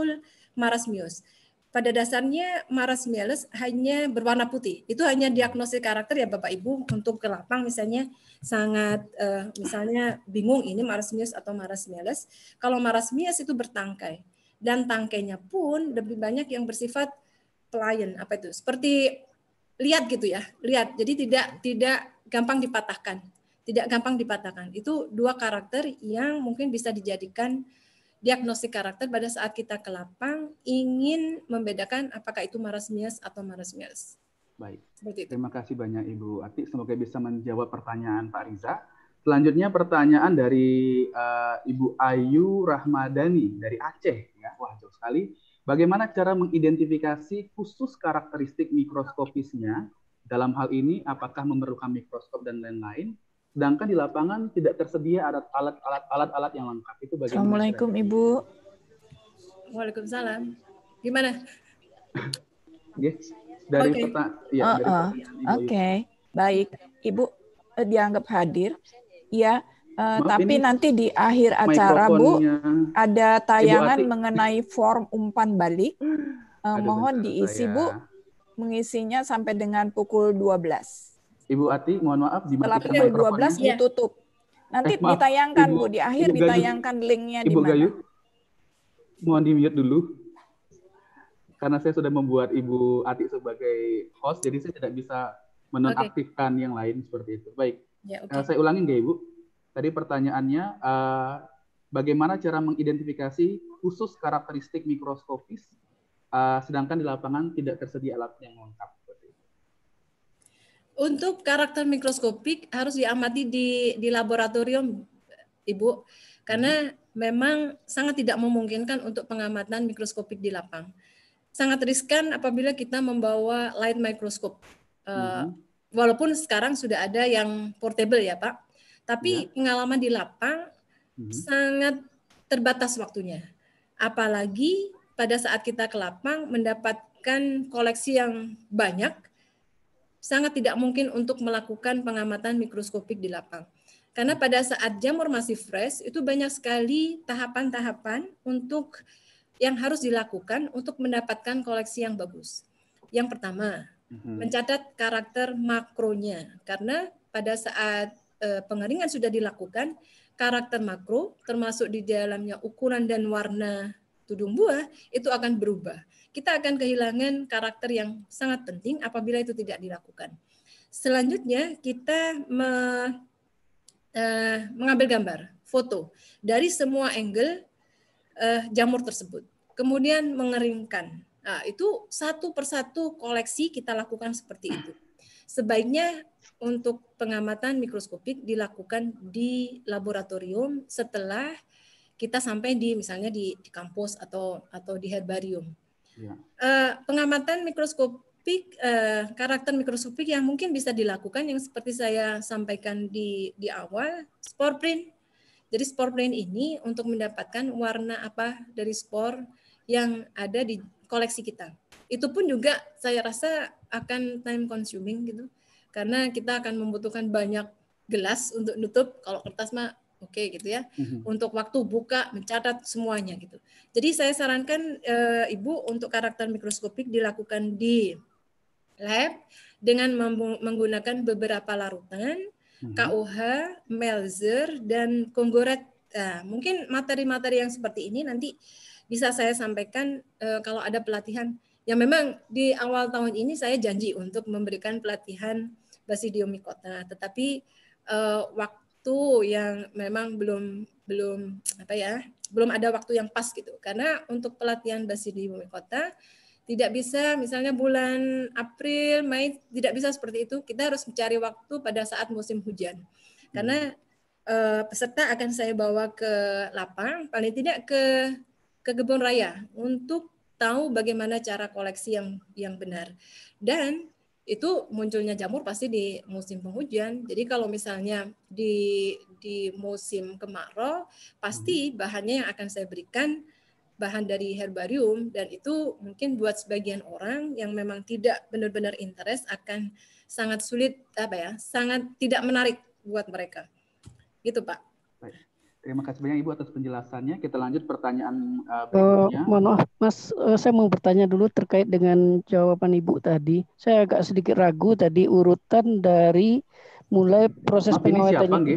marasmius. Pada dasarnya marasmialis hanya berwarna putih. Itu hanya diagnosis karakter ya Bapak Ibu untuk ke lapang misalnya sangat uh, misalnya bingung ini marasmius atau marasmialis. Kalau mius itu bertangkai dan tangkainya pun lebih banyak yang bersifat Pelayan apa itu seperti lihat gitu ya lihat jadi tidak tidak gampang dipatahkan tidak gampang dipatahkan itu dua karakter yang mungkin bisa dijadikan diagnostik karakter pada saat kita ke lapang ingin membedakan apakah itu marasmias atau marasmias baik Seperti itu. terima kasih banyak ibu Ati semoga bisa menjawab pertanyaan Pak Riza selanjutnya pertanyaan dari uh, ibu Ayu Rahmadani dari Aceh ya wah jauh sekali Bagaimana cara mengidentifikasi khusus karakteristik mikroskopisnya? Dalam hal ini, apakah memerlukan mikroskop dan lain-lain? Sedangkan di lapangan tidak tersedia alat-alat alat-alat yang lengkap. Itu bagaimana? Assalamualaikum Ibu. Waalaikumsalam. Gimana? Yes. Dari okay. peta, ya, oh, dari oh. Oke, okay. baik. Ibu eh, dianggap hadir. Ya, Eh, tapi nanti di akhir acara Bu ada tayangan mengenai form umpan balik. Uh, Aduh, mohon diisi saya. Bu mengisinya sampai dengan pukul 12. Ibu Ati, mohon maaf dimatikan Setelah pukul 12 iya. ditutup. Nanti eh, maaf, ditayangkan Ibu, Bu di akhir Ibu ditayangkan linknya di mana. Gayu, mohon di mute dulu. Karena saya sudah membuat Ibu Ati sebagai host, jadi saya tidak bisa menonaktifkan okay. yang lain seperti itu. Baik, ya, eh, okay. saya ulangin nggak Ibu? Tadi pertanyaannya, uh, bagaimana cara mengidentifikasi khusus karakteristik mikroskopis, uh, sedangkan di lapangan tidak tersedia alat yang lengkap? Untuk karakter mikroskopik harus diamati di, di laboratorium, Ibu, karena memang sangat tidak memungkinkan untuk pengamatan mikroskopik di lapang. Sangat riskan apabila kita membawa light microscope. mm -hmm. Walaupun sekarang sudah ada yang portable ya, Pak tapi ya. pengalaman di lapang hmm. sangat terbatas waktunya. Apalagi pada saat kita ke lapang mendapatkan koleksi yang banyak, sangat tidak mungkin untuk melakukan pengamatan mikroskopik di lapang. Karena pada saat jamur masih fresh, itu banyak sekali tahapan-tahapan untuk yang harus dilakukan untuk mendapatkan koleksi yang bagus. Yang pertama, mhm. mencatat karakter makronya. Karena pada saat Eh, pengeringan sudah dilakukan, karakter makro termasuk di dalamnya ukuran dan warna tudung buah itu akan berubah. Kita akan kehilangan karakter yang sangat penting apabila itu tidak dilakukan. Selanjutnya kita me, eh, mengambil gambar, foto dari semua angle eh, jamur tersebut. Kemudian mengeringkan. Nah, itu satu persatu koleksi kita lakukan seperti itu. Sebaiknya untuk pengamatan mikroskopik dilakukan di laboratorium setelah kita sampai di misalnya di, di kampus atau atau di herbarium. Ya. Uh, pengamatan mikroskopik uh, karakter mikroskopik yang mungkin bisa dilakukan yang seperti saya sampaikan di di awal spore print. Jadi spore print ini untuk mendapatkan warna apa dari spore yang ada di koleksi kita itu pun juga saya rasa akan time consuming gitu karena kita akan membutuhkan banyak gelas untuk nutup kalau kertas mah oke okay, gitu ya mhm. untuk waktu buka mencatat semuanya gitu jadi saya sarankan e, ibu untuk karakter mikroskopik dilakukan di lab dengan menggunakan beberapa larutan mm KUH, Melzer dan Kongoret nah, mungkin materi-materi yang seperti ini nanti bisa saya sampaikan e, kalau ada pelatihan yang memang di awal tahun ini saya janji untuk memberikan pelatihan basidiomikota, tetapi uh, waktu yang memang belum belum apa ya belum ada waktu yang pas gitu karena untuk pelatihan basidiomikota tidak bisa misalnya bulan April Mei tidak bisa seperti itu kita harus mencari waktu pada saat musim hujan karena uh, peserta akan saya bawa ke lapang paling tidak ke ke kebun raya untuk tahu bagaimana cara koleksi yang yang benar. Dan itu munculnya jamur pasti di musim penghujan. Jadi kalau misalnya di di musim kemarau, pasti hmm. bahannya yang akan saya berikan bahan dari herbarium dan itu mungkin buat sebagian orang yang memang tidak benar-benar interest akan sangat sulit apa ya, sangat tidak menarik buat mereka. Gitu, Pak. Terima kasih banyak Ibu atas penjelasannya. Kita lanjut pertanyaan uh, berikutnya. Uh, mohon maaf, Mas, uh, saya mau bertanya dulu terkait dengan jawaban Ibu tadi. Saya agak sedikit ragu tadi urutan dari mulai proses maaf, pengawetannya. Ini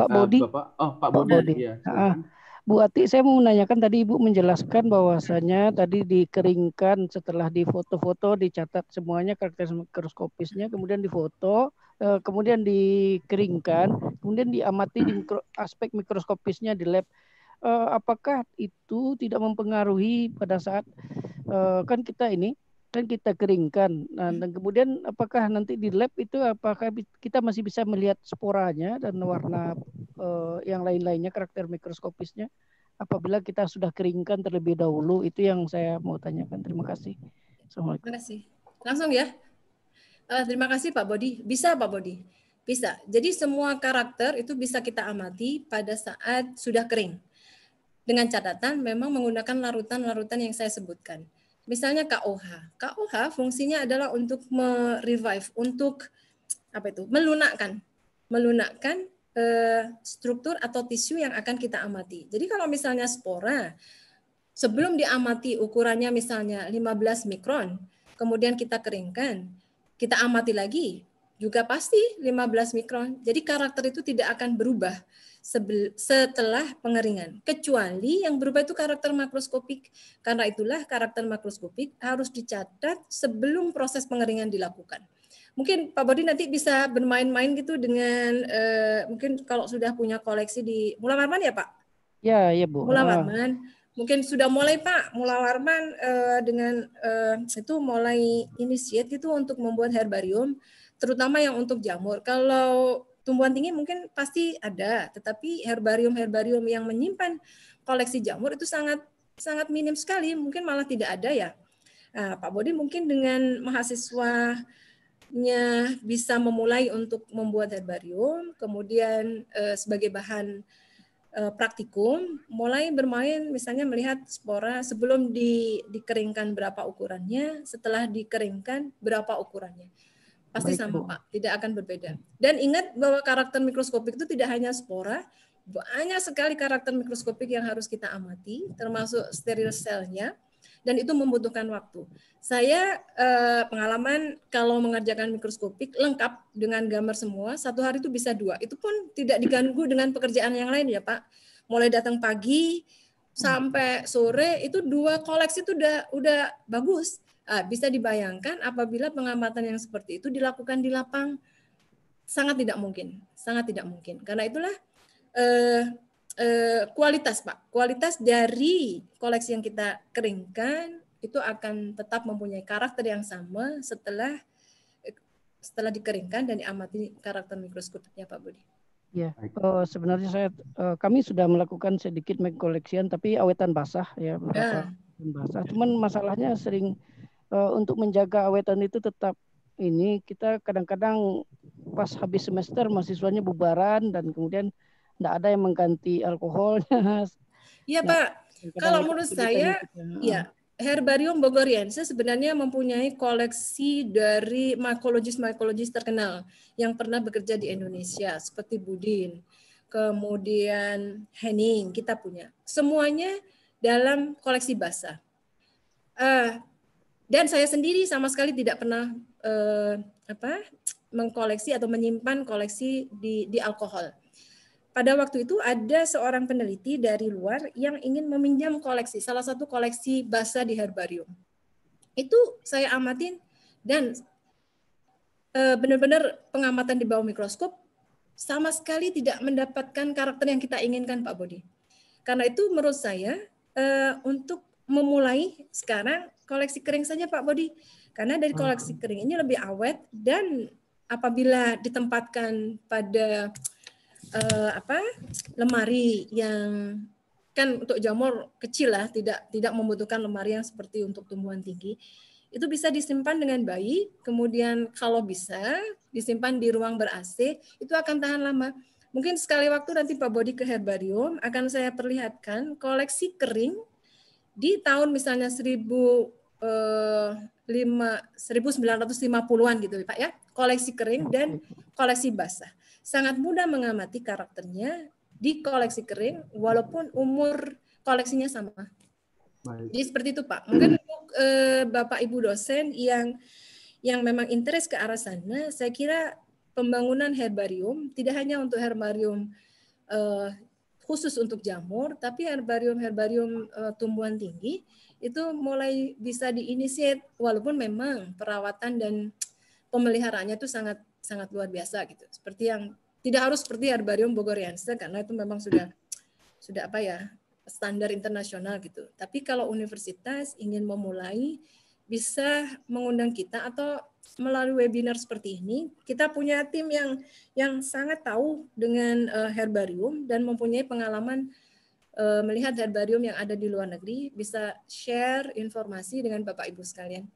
Pak Bodi. Uh, Bapak, oh, Pak, Pak Bodi. Bodi. Ya, uh, Bu Ati, saya mau menanyakan tadi Ibu menjelaskan bahwasannya tadi dikeringkan setelah difoto-foto, dicatat semuanya karakter mikroskopisnya, kemudian difoto, Eh, kemudian dikeringkan, kemudian diamati di mikro, aspek mikroskopisnya di lab. Eh, apakah itu tidak mempengaruhi pada saat eh, kan kita ini kan kita keringkan nah, dan kemudian apakah nanti di lab itu apakah kita masih bisa melihat sporanya dan warna eh, yang lain-lainnya karakter mikroskopisnya apabila kita sudah keringkan terlebih dahulu itu yang saya mau tanyakan terima kasih terima kasih langsung ya Uh, terima kasih Pak Bodi. Bisa Pak Bodi? Bisa. Jadi semua karakter itu bisa kita amati pada saat sudah kering. Dengan catatan memang menggunakan larutan-larutan yang saya sebutkan. Misalnya KOH. KOH fungsinya adalah untuk merevive, untuk apa itu? melunakkan. Melunakkan eh, struktur atau tisu yang akan kita amati. Jadi kalau misalnya spora sebelum diamati ukurannya misalnya 15 mikron, kemudian kita keringkan, kita amati lagi juga pasti 15 mikron. Jadi karakter itu tidak akan berubah setelah pengeringan. Kecuali yang berubah itu karakter makroskopik. Karena itulah karakter makroskopik harus dicatat sebelum proses pengeringan dilakukan. Mungkin Pak Bodi nanti bisa bermain-main gitu dengan eh, mungkin kalau sudah punya koleksi di Mula Marman ya Pak? Ya, ya Bu. Mula Marman. Ah mungkin sudah mulai Pak Mulawarman uh, eh, dengan uh, itu mulai inisiatif itu untuk membuat herbarium terutama yang untuk jamur. Kalau tumbuhan tinggi mungkin pasti ada, tetapi herbarium-herbarium yang menyimpan koleksi jamur itu sangat sangat minim sekali, mungkin malah tidak ada ya. Nah, Pak Bodi mungkin dengan mahasiswa nya bisa memulai untuk membuat herbarium, kemudian eh, sebagai bahan Eh, praktikum mulai bermain misalnya melihat spora sebelum di, dikeringkan berapa ukurannya setelah dikeringkan berapa ukurannya pasti sama pak tidak akan berbeda dan ingat bahwa karakter mikroskopik itu tidak hanya spora banyak sekali karakter mikroskopik yang harus kita amati termasuk steril selnya dan itu membutuhkan waktu. Saya eh, pengalaman kalau mengerjakan mikroskopik lengkap dengan gambar semua, satu hari itu bisa dua. Itu pun tidak diganggu dengan pekerjaan yang lain ya Pak. Mulai datang pagi sampai sore itu dua koleksi itu udah udah bagus. Nah, bisa dibayangkan apabila pengamatan yang seperti itu dilakukan di lapang sangat tidak mungkin, sangat tidak mungkin. Karena itulah eh, Eh, kualitas Pak. Kualitas dari koleksi yang kita keringkan itu akan tetap mempunyai karakter yang sama setelah eh, setelah dikeringkan dan diamati karakter mikroskopiknya Pak Budi. Ya, oh, sebenarnya saya kami sudah melakukan sedikit mengkoleksian tapi awetan basah ya, ah. awetan basah. Cuman masalahnya sering uh, untuk menjaga awetan itu tetap ini kita kadang-kadang pas habis semester mahasiswanya bubaran dan kemudian tidak ada yang mengganti alkoholnya. Iya Pak, kalau menurut saya, ya iya, Herbarium Bogoriense sebenarnya mempunyai koleksi dari mikologis-mikologis terkenal yang pernah bekerja di Indonesia, seperti Budin, kemudian Henning, kita punya. Semuanya dalam koleksi basah. Eh, dan saya sendiri sama sekali tidak pernah eh, apa mengkoleksi atau menyimpan koleksi di, di alkohol pada waktu itu ada seorang peneliti dari luar yang ingin meminjam koleksi, salah satu koleksi basa di herbarium. Itu saya amatin dan eh, benar-benar pengamatan di bawah mikroskop sama sekali tidak mendapatkan karakter yang kita inginkan Pak Bodi. Karena itu menurut saya eh, untuk memulai sekarang koleksi kering saja Pak Bodi. Karena dari koleksi hmm. kering ini lebih awet dan apabila ditempatkan pada uh, apa lemari yang kan untuk jamur kecil lah tidak tidak membutuhkan lemari yang seperti untuk tumbuhan tinggi itu bisa disimpan dengan baik kemudian kalau bisa disimpan di ruang ber AC itu akan tahan lama mungkin sekali waktu nanti Pak Bodi ke herbarium akan saya perlihatkan koleksi kering di tahun misalnya 1000 1950-an eh, gitu Pak ya koleksi kering dan koleksi basah sangat mudah mengamati karakternya di koleksi kering walaupun umur koleksinya sama. Baik. Jadi seperti itu Pak. Mungkin untuk e, Bapak Ibu dosen yang yang memang interest ke arah sana, saya kira pembangunan herbarium tidak hanya untuk herbarium e, khusus untuk jamur, tapi herbarium-herbarium e, eh, tumbuhan tinggi itu mulai bisa diinisiat walaupun memang perawatan dan pemeliharaannya itu sangat sangat luar biasa gitu. Seperti yang tidak harus seperti herbarium Bogoriense karena itu memang sudah sudah apa ya standar internasional gitu. Tapi kalau universitas ingin memulai bisa mengundang kita atau melalui webinar seperti ini kita punya tim yang yang sangat tahu dengan uh, herbarium dan mempunyai pengalaman uh, melihat herbarium yang ada di luar negeri bisa share informasi dengan Bapak Ibu sekalian.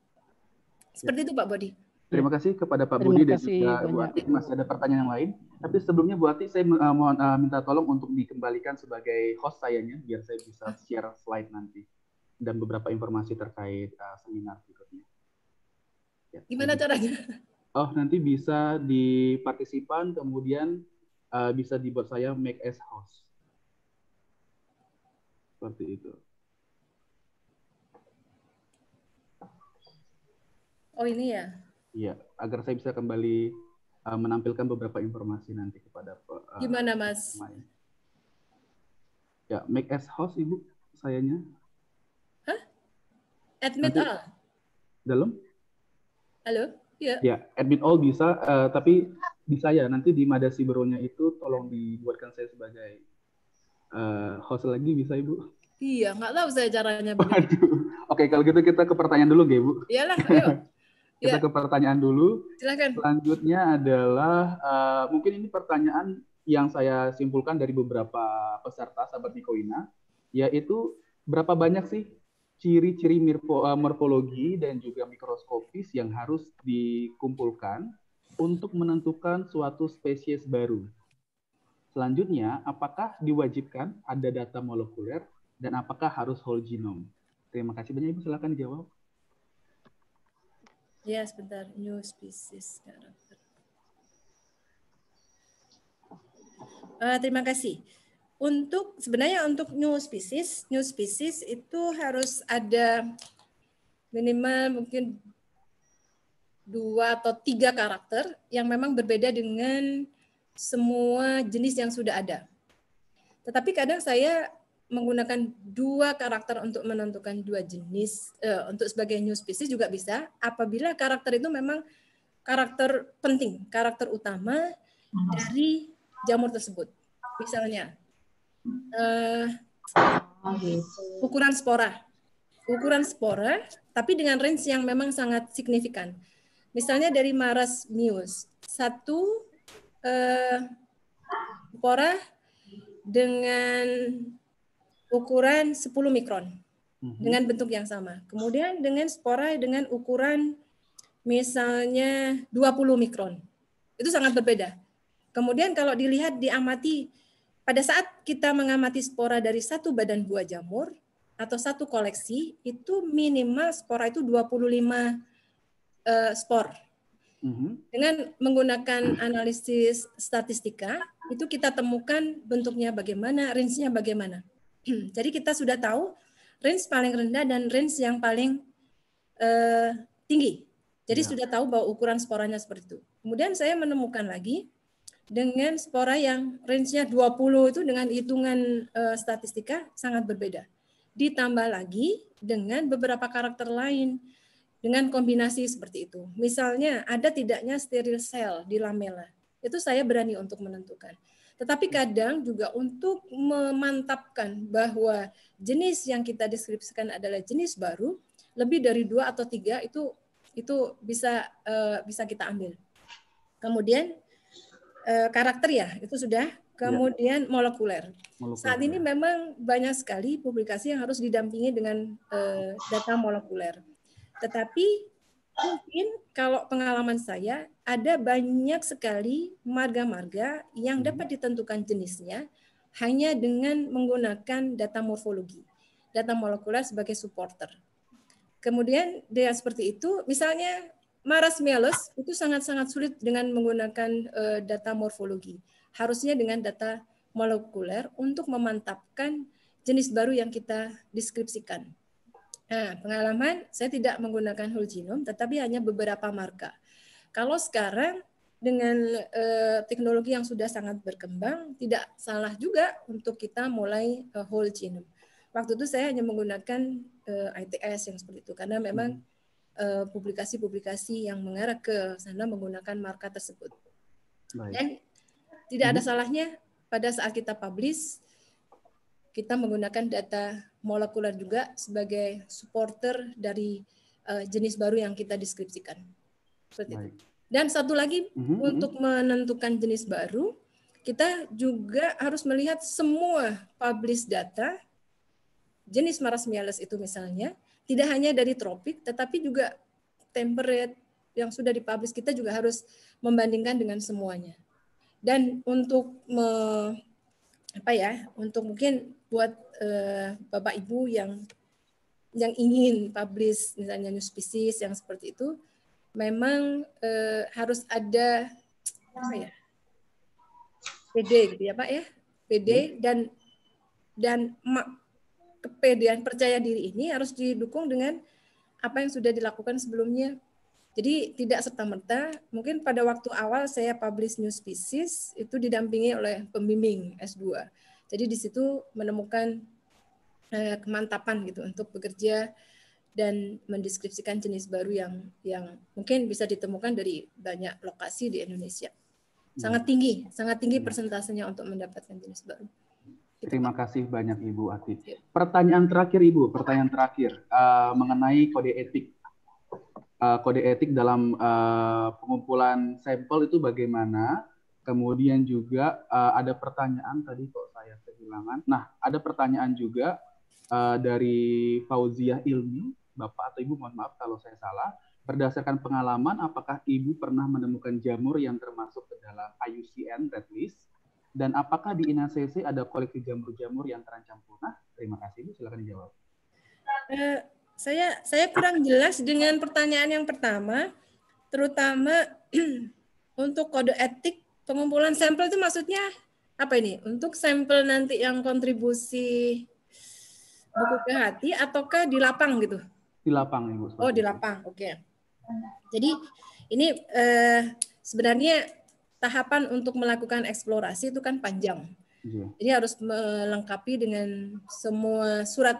Seperti ya. itu Pak Bodi. Terima iya. kasih kepada Pak Budi dan juga banyak. Bu Ati. Masih ada pertanyaan yang lain. Tapi sebelumnya Bu Ati, saya uh, mohon uh, minta tolong untuk dikembalikan sebagai host sayanya, biar saya bisa share slide nanti dan beberapa informasi terkait uh, seminar berikutnya. Ya, Gimana nanti. caranya? Oh, nanti bisa di partisipan, kemudian uh, bisa dibuat saya make as host. Seperti itu. Oh ini ya. Iya, agar saya bisa kembali uh, menampilkan beberapa informasi nanti kepada uh, Gimana, Mas? Pemain. Ya, make as host Ibu sayanya. Hah? Admit nanti, all. Dalam? Halo? Iya. Ya, admit all bisa uh, tapi di saya nanti di Mada Siberonya itu tolong dibuatkan saya sebagai uh, host lagi bisa Ibu? Iya, nggak tahu saya caranya. Oke, Oke, kalau gitu kita ke pertanyaan dulu, Ge, Bu. Iyalah, Kita yeah. ke pertanyaan dulu. Silakan. Selanjutnya adalah uh, mungkin ini pertanyaan yang saya simpulkan dari beberapa peserta sahabat Nikoina, yaitu berapa banyak sih ciri-ciri eh, morfologi dan juga mikroskopis yang harus dikumpulkan untuk menentukan suatu spesies baru. Selanjutnya, apakah diwajibkan ada data molekuler dan apakah harus whole genome? Terima kasih banyak Ibu, silakan dijawab. Ya, sebentar. New species karakter. Uh, terima kasih. Untuk sebenarnya untuk new species, new species itu harus ada minimal mungkin dua atau tiga karakter yang memang berbeda dengan semua jenis yang sudah ada. Tetapi kadang saya menggunakan dua karakter untuk menentukan dua jenis uh, untuk sebagai new species juga bisa apabila karakter itu memang karakter penting, karakter utama hmm. dari jamur tersebut. Misalnya uh, ukuran spora, ukuran spora, tapi dengan range yang memang sangat signifikan. Misalnya dari Maras mius, satu uh, spora dengan ukuran 10 mikron mhm. dengan bentuk yang sama. Kemudian dengan spora dengan ukuran misalnya 20 mikron. Itu sangat berbeda. Kemudian kalau dilihat diamati pada saat kita mengamati spora dari satu badan buah jamur atau satu koleksi itu minimal spora itu 25 uh, eh, spor. Mhm. Dengan menggunakan analisis statistika itu kita temukan bentuknya bagaimana, range-nya bagaimana. Hmm, jadi kita sudah tahu range paling rendah dan range yang paling eh, tinggi. Jadi ya. sudah tahu bahwa ukuran sporanya seperti itu. Kemudian saya menemukan lagi dengan spora yang range-nya 20 itu dengan hitungan eh, statistika sangat berbeda. Ditambah lagi dengan beberapa karakter lain dengan kombinasi seperti itu. Misalnya ada tidaknya steril cell di lamela. Itu saya berani untuk menentukan tetapi hmm. kadang juga untuk memantapkan bahwa jenis yang kita deskripsikan adalah jenis baru, lebih dari dua atau tiga itu itu bisa eh, bisa kita ambil. Kemudian eh, karakter ya itu sudah. Iya. Kemudian molekuler. Saat ini ya. memang banyak sekali publikasi yang harus didampingi dengan eh, data molekuler. Tetapi mungkin kalau pengalaman saya ada banyak sekali marga-marga yang hmm. dapat ditentukan jenisnya hanya dengan menggunakan data morfologi, data molekuler sebagai supporter. Kemudian dia seperti itu, misalnya maras marasmialis itu sangat-sangat sulit dengan menggunakan uh, data morfologi. Harusnya dengan data molekuler untuk memantapkan jenis baru yang kita deskripsikan. Nah, pengalaman saya tidak menggunakan whole genome, tetapi hanya beberapa marka. Kalau sekarang dengan eh, teknologi yang sudah sangat berkembang, tidak salah juga untuk kita mulai eh, whole genome. Waktu itu saya hanya menggunakan eh, ITS yang seperti itu, karena memang hmm. eh, publikasi-publikasi yang mengarah ke sana menggunakan marka tersebut. Baik. Dan tidak ada hmm. salahnya pada saat kita publish, kita menggunakan data molekuler juga sebagai supporter dari uh, jenis baru yang kita deskripsikan. Seperti itu. Dan satu lagi mm-hmm. untuk menentukan jenis baru, kita juga harus melihat semua publish data jenis Marasmialis itu misalnya, tidak hanya dari tropik tetapi juga temperate yang sudah dipublish kita juga harus membandingkan dengan semuanya. Dan untuk apa ya untuk mungkin buat uh, bapak ibu yang yang ingin publish misalnya new species yang seperti itu memang uh, harus ada apa ya PD gitu ya pak ya PD hmm. dan dan kepedean percaya diri ini harus didukung dengan apa yang sudah dilakukan sebelumnya jadi tidak serta-merta, mungkin pada waktu awal saya publish new species itu didampingi oleh pembimbing S2. Jadi di situ menemukan eh, kemantapan gitu untuk bekerja dan mendeskripsikan jenis baru yang yang mungkin bisa ditemukan dari banyak lokasi di Indonesia. Sangat hmm. tinggi, sangat tinggi hmm. persentasenya untuk mendapatkan jenis baru. Gitu, Terima kasih banyak Ibu Ati. Iya. Pertanyaan terakhir Ibu, pertanyaan terakhir uh, mengenai kode etik uh, kode etik dalam uh, pengumpulan sampel itu bagaimana. Kemudian juga uh, ada pertanyaan tadi kok saya kehilangan. Nah, ada pertanyaan juga uh, dari Fauziah Ilmi, Bapak atau Ibu mohon maaf kalau saya salah. Berdasarkan pengalaman, apakah Ibu pernah menemukan jamur yang termasuk ke dalam IUCN Red List? Dan apakah di INACC ada koleksi jamur-jamur yang terancam punah? Terima kasih, Ibu Silakan dijawab. Saya saya kurang jelas dengan pertanyaan yang pertama, terutama untuk kode etik pengumpulan sampel itu maksudnya apa ini? Untuk sampel nanti yang kontribusi buku ke hati ataukah di lapang gitu? Di lapang Ibu. Oh, di lapang. Oke. Okay. Jadi ini eh, sebenarnya tahapan untuk melakukan eksplorasi itu kan panjang. Iya. Jadi harus melengkapi dengan semua surat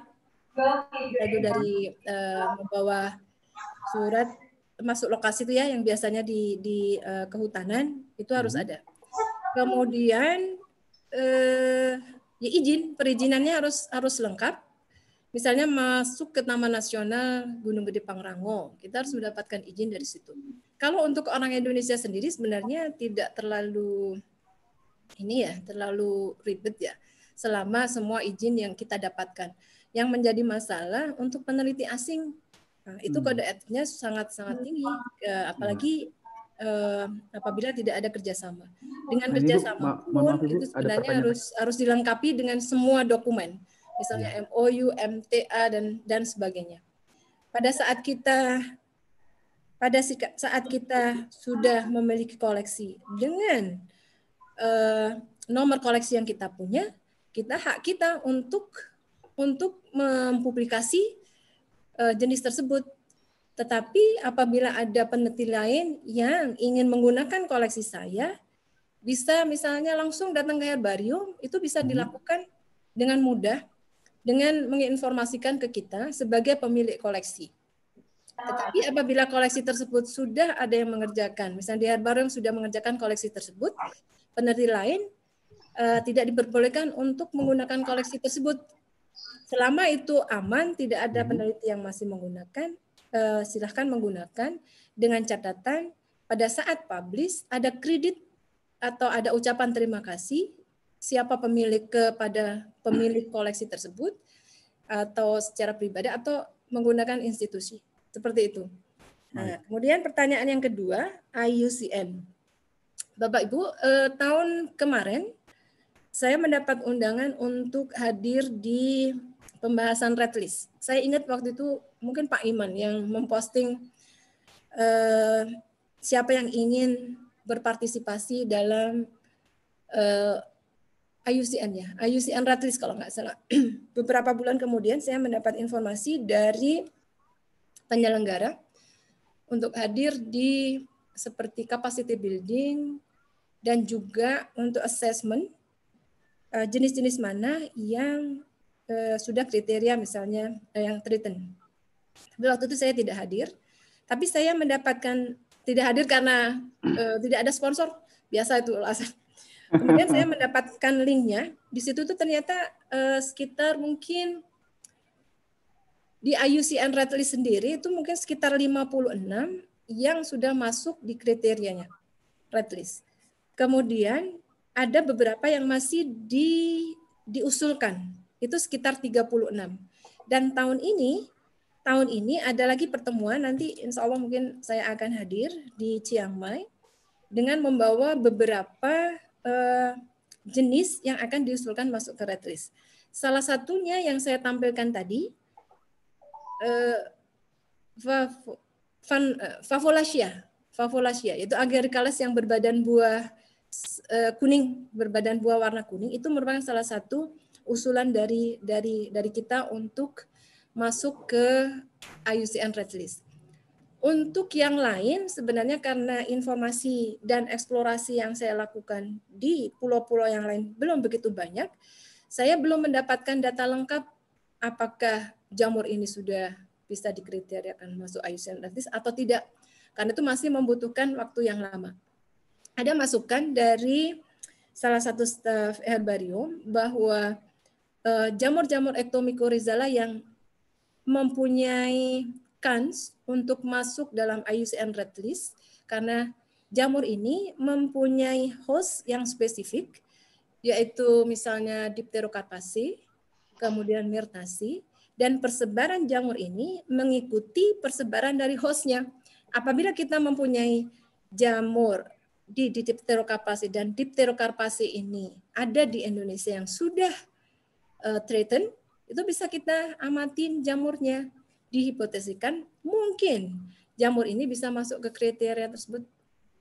lagu dari uh, membawa surat masuk lokasi itu ya yang biasanya di di uh, kehutanan itu harus hmm. ada. Kemudian uh, ya izin perizinannya harus harus lengkap. Misalnya masuk ke Taman Nasional Gunung Gede Pangrango, kita harus mendapatkan izin dari situ. Kalau untuk orang Indonesia sendiri sebenarnya tidak terlalu ini ya, terlalu ribet ya, selama semua izin yang kita dapatkan. Yang menjadi masalah untuk peneliti asing nah, itu hmm. kode etiknya sangat-sangat tinggi, hmm. eh, apalagi eh, apabila tidak ada kerjasama. Dengan nah, kerjasama itu, pun ma itu sebenarnya harus harus dilengkapi dengan semua dokumen, misalnya ya. MOU, MTA dan dan sebagainya. Pada saat kita pada saat kita sudah memiliki koleksi dengan uh, nomor koleksi yang kita punya, kita hak kita untuk untuk mempublikasi uh, jenis tersebut. Tetapi apabila ada peneliti lain yang ingin menggunakan koleksi saya, bisa misalnya langsung datang ke herbarium, itu bisa mhm. dilakukan dengan mudah dengan menginformasikan ke kita sebagai pemilik koleksi. Tetapi apabila koleksi tersebut sudah ada yang mengerjakan, misalnya di herbarium sudah mengerjakan koleksi tersebut, peneliti lain uh, tidak diperbolehkan untuk menggunakan koleksi tersebut Selama itu aman, tidak ada mhm. peneliti yang masih menggunakan, eh, silahkan menggunakan dengan catatan pada saat publis ada kredit atau ada ucapan terima kasih siapa pemilik kepada pemilik koleksi tersebut atau secara pribadi atau menggunakan institusi seperti itu. Nah, kemudian pertanyaan yang kedua IUCN, Bapak Ibu eh, tahun kemarin saya mendapat undangan untuk hadir di pembahasan red list. Saya ingat waktu itu mungkin Pak Iman yang memposting eh, siapa yang ingin berpartisipasi dalam eh, IUCN ya, IUCN red kalau nggak salah. Beberapa bulan kemudian saya mendapat informasi dari penyelenggara untuk hadir di seperti capacity building dan juga untuk assessment Eh, jenis-jenis mana yang eh, sudah kriteria misalnya eh, yang treatment. Tapi waktu itu saya tidak hadir, tapi saya mendapatkan tidak hadir karena tidak ada sponsor biasa itu alasan. Kemudian saya mendapatkan linknya. Di situ tuh ternyata sekitar mungkin di IUCN Red List sendiri itu mungkin sekitar 56 yang sudah masuk di kriterianya Red List. Kemudian ada beberapa yang masih di, diusulkan. Itu sekitar 36. Dan tahun ini, tahun ini ada lagi pertemuan, nanti insya Allah mungkin saya akan hadir di Chiang Mai, dengan membawa beberapa uh, jenis yang akan diusulkan masuk ke retris. Salah satunya yang saya tampilkan tadi, uh, Favolasia, Favolasia, yaitu agarikales yang berbadan buah E, kuning berbadan buah warna kuning itu merupakan salah satu usulan dari dari dari kita untuk masuk ke IUCN Red List. Untuk yang lain sebenarnya karena informasi dan eksplorasi yang saya lakukan di pulau-pulau yang lain belum begitu banyak, saya belum mendapatkan data lengkap apakah jamur ini sudah bisa dikriteriakan masuk IUCN Red List atau tidak. Karena itu masih membutuhkan waktu yang lama ada masukan dari salah satu staf herbarium bahwa eh, jamur-jamur ectomycorrhizala yang mempunyai kans untuk masuk dalam IUCN Red List karena jamur ini mempunyai host yang spesifik yaitu misalnya dipterokarpasi, kemudian mirtasi, dan persebaran jamur ini mengikuti persebaran dari hostnya. Apabila kita mempunyai jamur di, di dipterokarpasi dan dipterokarpasi ini ada di Indonesia yang sudah uh, eh, threatened, itu bisa kita amatin jamurnya. Dihipotesikan mungkin jamur ini bisa masuk ke kriteria tersebut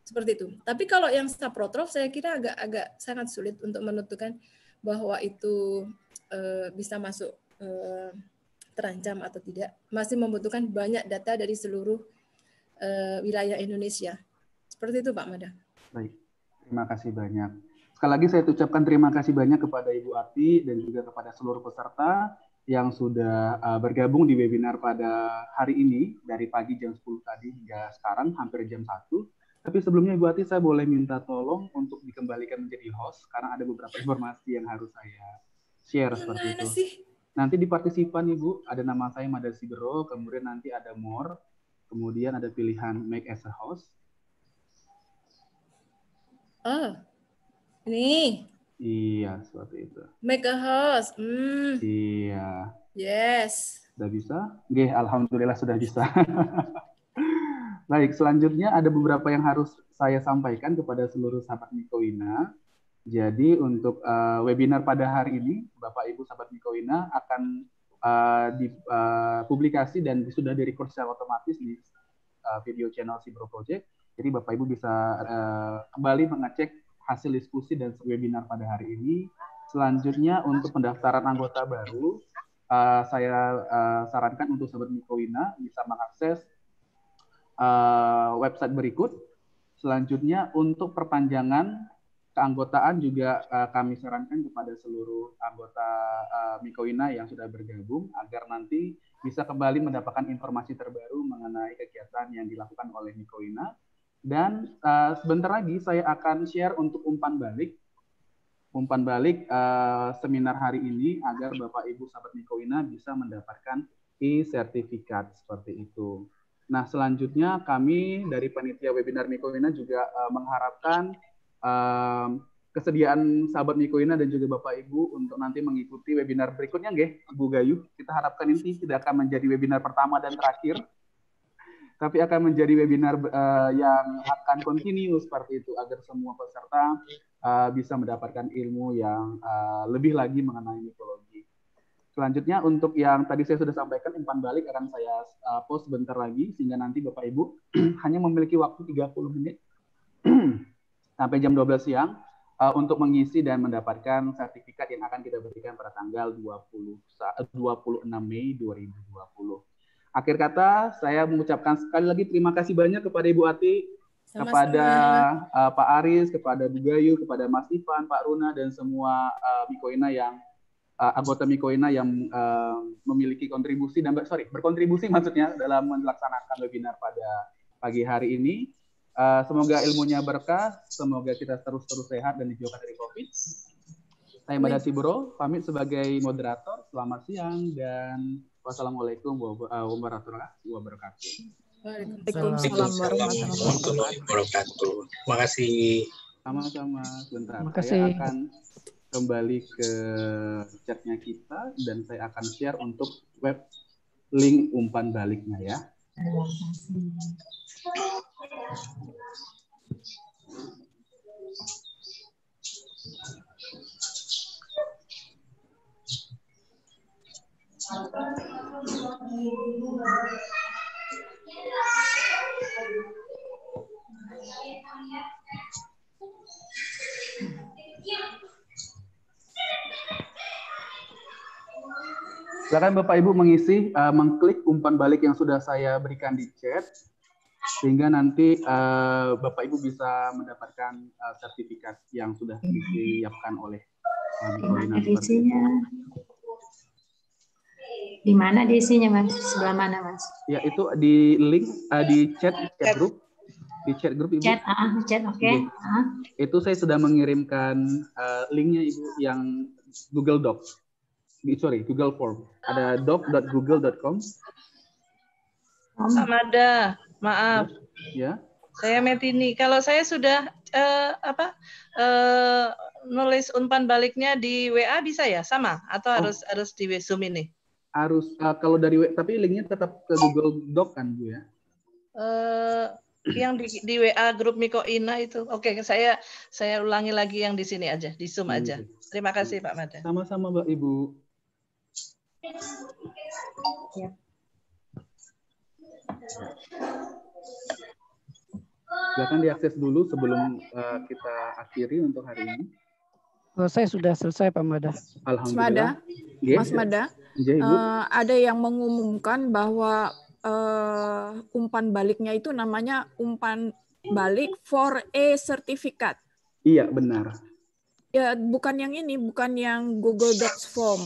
seperti itu. Tapi kalau yang saprotrof saya kira agak-agak sangat sulit untuk menentukan bahwa itu uh, bisa masuk uh, terancam atau tidak. Masih membutuhkan banyak data dari seluruh uh, wilayah Indonesia. Seperti itu Pak Mada. Baik, terima kasih banyak. Sekali lagi saya ucapkan terima kasih banyak kepada Ibu Ati dan juga kepada seluruh peserta yang sudah eh, bergabung di webinar pada hari ini dari pagi jam 10 tadi hingga sekarang hampir jam 1. Tapi sebelumnya Ibu Ati saya boleh minta tolong untuk dikembalikan menjadi host karena ada beberapa informasi yang harus saya share seperti itu. Nanti di partisipan Ibu ada nama saya Mada Sibero, kemudian nanti ada more, kemudian ada pilihan make as a host, Oh, ini. Iya, seperti itu. Make a house. Mm. Iya. Yes. Sudah bisa? Oke, alhamdulillah sudah bisa. Baik, selanjutnya ada beberapa yang harus saya sampaikan kepada seluruh sahabat Mikowina. Jadi untuk uh, webinar pada hari ini, Bapak Ibu sahabat Mikowina akan uh, eh, dipublikasi eh, dan sudah direcord secara otomatis di uh, video channel Sibro Project jadi Bapak Ibu bisa uh, kembali mengecek hasil diskusi dan webinar pada hari ini. Selanjutnya untuk pendaftaran anggota baru, uh, saya uh, sarankan untuk sahabat Mikowina bisa mengakses uh, website berikut. Selanjutnya untuk perpanjangan keanggotaan juga uh, kami sarankan kepada seluruh anggota uh, Mikowina yang sudah bergabung agar nanti bisa kembali mendapatkan informasi terbaru mengenai kegiatan yang dilakukan oleh Mikowina dan uh, sebentar lagi saya akan share untuk umpan balik. Umpan balik uh, seminar hari ini agar Bapak Ibu sahabat Mikowina bisa mendapatkan e-sertifikat seperti itu. Nah, selanjutnya kami dari panitia webinar Mikowina juga uh, mengharapkan uh, kesediaan sahabat Mikowina dan juga Bapak Ibu untuk nanti mengikuti webinar berikutnya nggih, Bu Gayu. Kita harapkan ini tidak akan menjadi webinar pertama dan terakhir tapi akan menjadi webinar uh, yang akan continue seperti itu agar semua peserta uh, bisa mendapatkan ilmu yang uh, lebih lagi mengenai mitologi. Selanjutnya untuk yang tadi saya sudah sampaikan umpan balik akan saya uh, post sebentar lagi sehingga nanti Bapak Ibu hanya memiliki waktu 30 menit sampai jam 12 siang uh, untuk mengisi dan mendapatkan sertifikat yang akan kita berikan pada tanggal 20 26 Mei 2020. Akhir kata, saya mengucapkan sekali lagi terima kasih banyak kepada Ibu Ati, Sama kepada uh, Pak Aris, kepada Bu Gayu, kepada Mas Ivan, Pak Runa, dan semua uh, eh, Mikoina yang uh, anggota Mikoina yang uh, memiliki kontribusi dan sorry berkontribusi maksudnya dalam melaksanakan webinar pada pagi hari ini. Uh, semoga ilmunya berkah, semoga kita terus-terus sehat dan dijauhkan dari COVID. Saya Mbak Bro, pamit sebagai moderator. Selamat siang dan Wassalamualaikum eh, warahmatullahi wabarakatuh. Waalaikumsalam warahmatullahi wabarakatuh. Makasih. Sama-sama. Sebentar. Makasih. Saya akan kembali ke chatnya kita dan saya akan share untuk web link umpan baliknya ya. Terima kasih. Silakan Bapak Ibu mengisi, uh, mengklik umpan balik yang sudah saya berikan di chat, sehingga nanti uh, Bapak Ibu bisa mendapatkan uh, sertifikat yang sudah disiapkan oleh uh, Di isinya? Di mana di isinya, Mas? Sebelah mana, Mas? Ya, itu di link, uh, di chat, chat group di chat grup ibu. Chat, ah, uh, chat, oke. Okay. Uh. Itu saya sudah mengirimkan uh, linknya ibu yang Google Docs sorry Google Form ada ah, doc.google.com sama ada maaf ya saya Metini kalau saya sudah uh, apa uh, nulis umpan baliknya di WA bisa ya sama atau oh. harus harus di Zoom ini harus uh, kalau dari WA tapi linknya tetap ke Google Doc kan bu ya eh, yang di, di WA grup Miko Ina itu. Oke, okay, saya saya ulangi lagi yang di sini aja, di Zoom iya, aja. Iya. Terima kasih iya. Pak Mada. Sama-sama Mbak Ibu. Ya. Silakan diakses dulu sebelum uh, kita akhiri untuk hari ini. Selesai, oh, saya sudah selesai Pak Mada. Alhamdulillah. Mada, yeah, Mas Mada, yeah, iya, iya. iya, uh, ada yang mengumumkan bahwa uh, umpan baliknya itu namanya umpan balik 4A sertifikat. Iya, benar. Ya, bukan yang ini, bukan yang Google Docs form.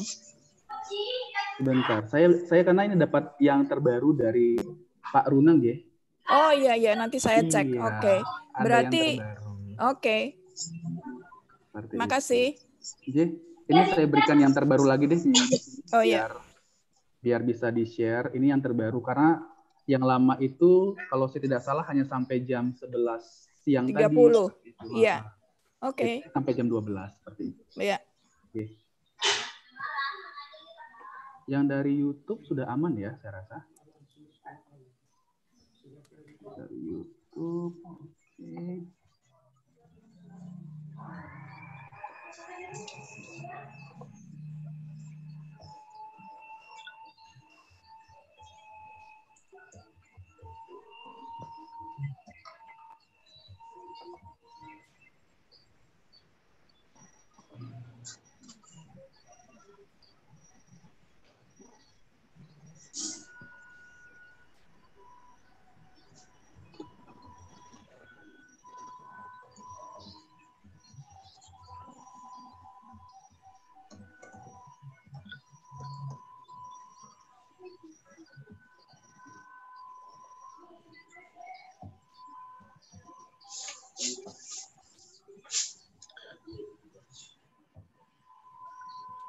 Bentar, saya saya karena ini dapat yang terbaru dari Pak Runang ya. Oh iya iya nanti saya cek. Iya, Oke. Okay. Berarti Oke. Okay. Terima Makasih. J, ini saya berikan yang terbaru lagi deh. Oh iya. Biar, bisa di-share. Ini yang terbaru karena yang lama itu kalau saya tidak salah hanya sampai jam 11 siang 30. tadi. 30. Iya. Ah. Oke. Okay. Sampai jam 12 seperti itu. Iya. Oke. Okay. Yang dari YouTube sudah aman ya, saya rasa. Dari YouTube, oke. Okay.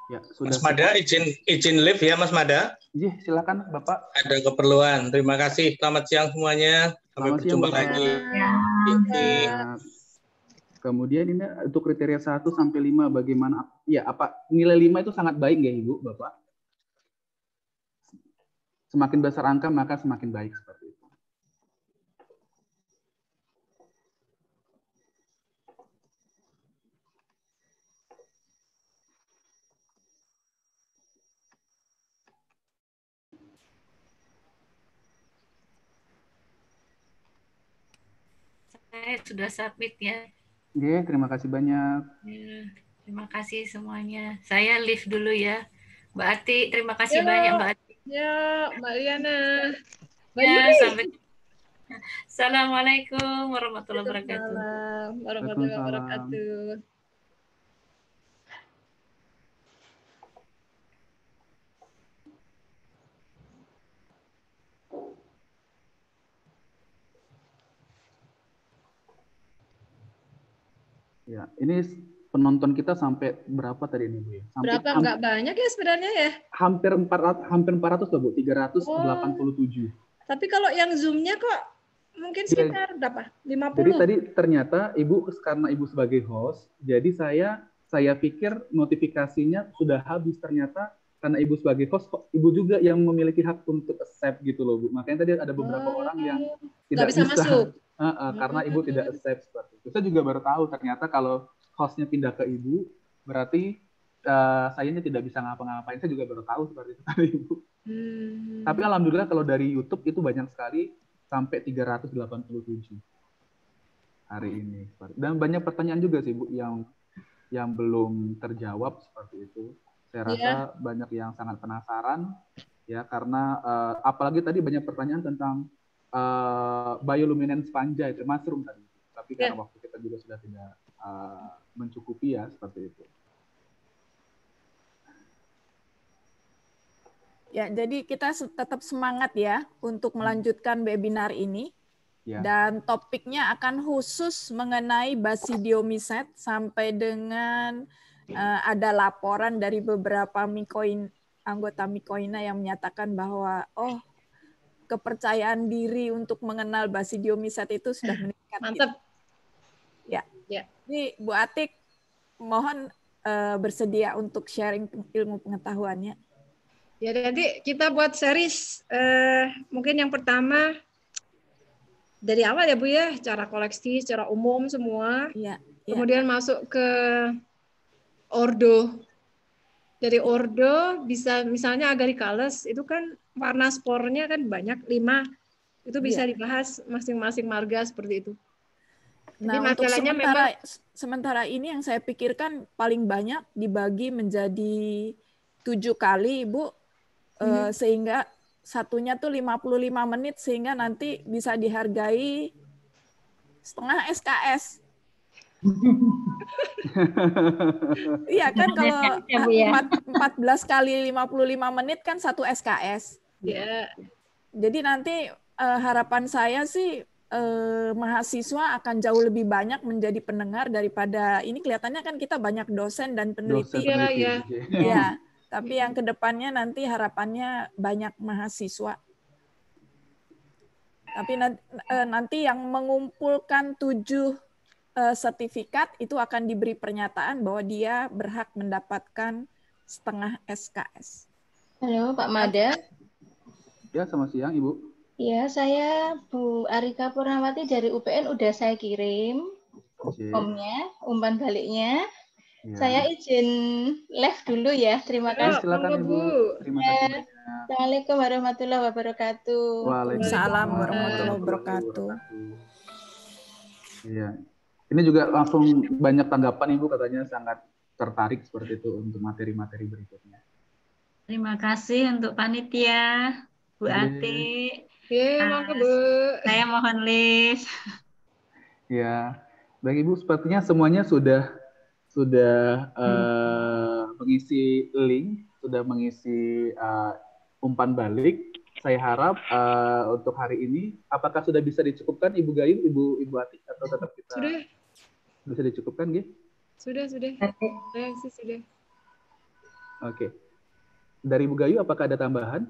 Ya, sudah. Mas Mada, izin izin live ya Mas Mada. Iya, silakan Bapak. Ada keperluan. Terima kasih. Selamat siang semuanya. Sampai Selamat berjumpa siang, lagi. Ya. Ya. kemudian ini untuk kriteria 1 sampai 5 bagaimana ya apa nilai 5 itu sangat baik ya Ibu, Bapak? Semakin besar angka maka semakin baik seperti saya eh, sudah submit ya. Oke, iya, terima kasih banyak. Yeah, terima kasih semuanya. Saya lift dulu ya. Mbak Ati, terima kasih ya, banyak Mbak Ati. Ya, Mbak Liana. ya, sampai Assalamualaikum warahmatullahi wabarakatuh. Assalamualaikum warahmatullahi wabarakatuh. Ya, ini penonton kita sampai berapa tadi ini Bu ya? berapa Enggak banyak ya sebenarnya ya? Hampir 400 hampir 400 loh Bu, 387. Oh. Tapi kalau yang zoomnya kok mungkin iya. sekitar jadi, berapa? 50. Jadi tadi ternyata Ibu karena Ibu sebagai host, jadi saya saya pikir notifikasinya sudah habis ternyata karena ibu sebagai host, ibu juga yang memiliki hak untuk accept gitu loh bu. Makanya tadi ada beberapa oh, orang iya, yang iya. tidak bisa, bisa masuk. Uh, uh, karena ibu tidak gitu? accept seperti itu. Saya juga baru tahu ternyata kalau hostnya pindah ke ibu, berarti uh, sayanya tidak bisa ngapa-ngapain. Saya juga baru tahu seperti itu tadi ibu. Hmm. Tapi alhamdulillah kalau dari YouTube itu banyak sekali sampai 387 hari ini. Dan banyak pertanyaan juga sih bu yang yang belum terjawab seperti itu. Saya iya. rasa yeah. banyak yang sangat penasaran ya karena uh, apalagi tadi banyak pertanyaan tentang uh, bioluminescence itu termasuk tadi. Tapi yeah. waktu kita juga sudah tidak uh, mencukupi ya seperti itu. Ya, jadi kita tetap semangat ya untuk hmm. melanjutkan webinar ini. Ya. Dan topiknya akan khusus mengenai basidiomiset sampai dengan uh, ada laporan dari beberapa mikoin, anggota Mikoina yang menyatakan bahwa oh kepercayaan diri untuk mengenal basidiomisat itu sudah meningkat. Gitu. Mantap. Gitu. Ya. ya. Jadi Bu Atik mohon uh, bersedia untuk sharing ilmu pengetahuannya. Ya, nanti kita buat series uh, mungkin yang pertama dari awal ya Bu ya, cara koleksi secara umum semua. Iya. Ya. Kemudian masuk ke ordo. Dari ordo bisa misalnya agaricales itu kan warna spornya kan banyak lima itu bisa iya. dibahas masing-masing marga seperti itu. Nah, Jadi untuk sementara memang... sementara ini yang saya pikirkan paling banyak dibagi menjadi tujuh kali, ibu hmm uh, sehingga satunya tuh 55 menit sehingga nanti bisa dihargai setengah SKS. iya kan kalau 14 ya, ya. kali 55 menit kan satu SKS. Ya. Jadi nanti uh, harapan saya sih uh, mahasiswa akan jauh lebih banyak menjadi pendengar daripada ini kelihatannya kan kita banyak dosen dan peneliti. Dosen, peneliti. Ya, ya. ya, tapi yang kedepannya nanti harapannya banyak mahasiswa. Tapi eh, nanti yang mengumpulkan tujuh sertifikat itu akan diberi pernyataan bahwa dia berhak mendapatkan setengah SKS. Halo Pak Mada. Ya, sama siang, Ibu. Ya, saya Bu Arika Purnawati dari UPN udah saya kirim okay. omnya, umpan baliknya. Ya. Saya izin live dulu ya. Terima kasih. Ya, silakan Ibu. Bu. Terima ya. kasih. Assalamualaikum warahmatullahi wabarakatuh. Waalaikumsalam warahmatullahi wabarakatuh. Iya. Ini juga langsung banyak tanggapan Ibu katanya sangat tertarik seperti itu untuk materi-materi berikutnya. Terima kasih untuk panitia. Bu iya. Ati. Yeay, uh, Bu. Saya mohon list. ya, baik Ibu, sepertinya semuanya sudah sudah hmm. uh, mengisi link, sudah mengisi uh, umpan balik. Saya harap uh, untuk hari ini, apakah sudah bisa dicukupkan Ibu Gayung, Ibu Ibu Atik, atau tetap kita sudah. bisa dicukupkan, Gih? Sudah, sudah. kasih sudah. Oke. Okay. Dari Bu Gayu, apakah ada tambahan?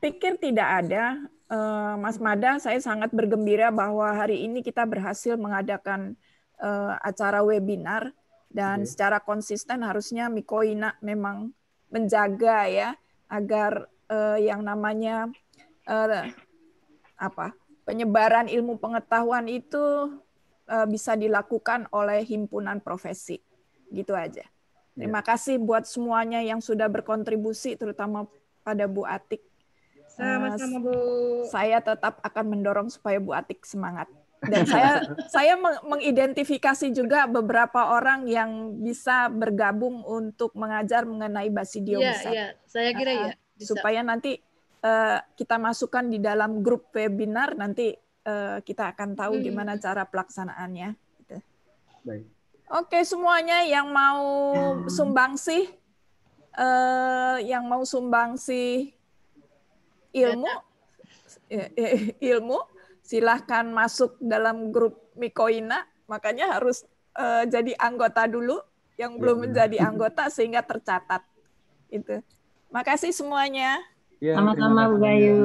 pikir tidak ada, eh, Mas Mada, saya sangat bergembira bahwa hari ini kita berhasil mengadakan eh, acara webinar dan secara konsisten harusnya Mikoina memang menjaga ya agar eh, yang namanya apa penyebaran ilmu pengetahuan itu bisa dilakukan oleh himpunan profesi gitu aja. Terima ya. kasih buat semuanya yang sudah berkontribusi terutama pada Bu Atik sama-sama Bu. Saya tetap akan mendorong supaya Bu Atik semangat. Dan saya saya mengidentifikasi juga beberapa orang yang bisa bergabung untuk mengajar mengenai basidium. Iya, iya. Saya kira ya. Ah, ah. Bisa. Supaya nanti uh, kita masukkan di dalam grup webinar nanti uh, kita akan tahu hmm. gimana cara pelaksanaannya. Gitu. Baik. Oke semuanya yang mau hmm. sumbangsih, sih, eh, yang mau sumbangsih ilmu ya, ya ilmu silahkan masuk dalam grup Mikoina makanya harus uh, jadi anggota dulu yang belum iya, menjadi anggota sehingga tercatat itu makasih semuanya iya, sama-sama ya, Bu Bayu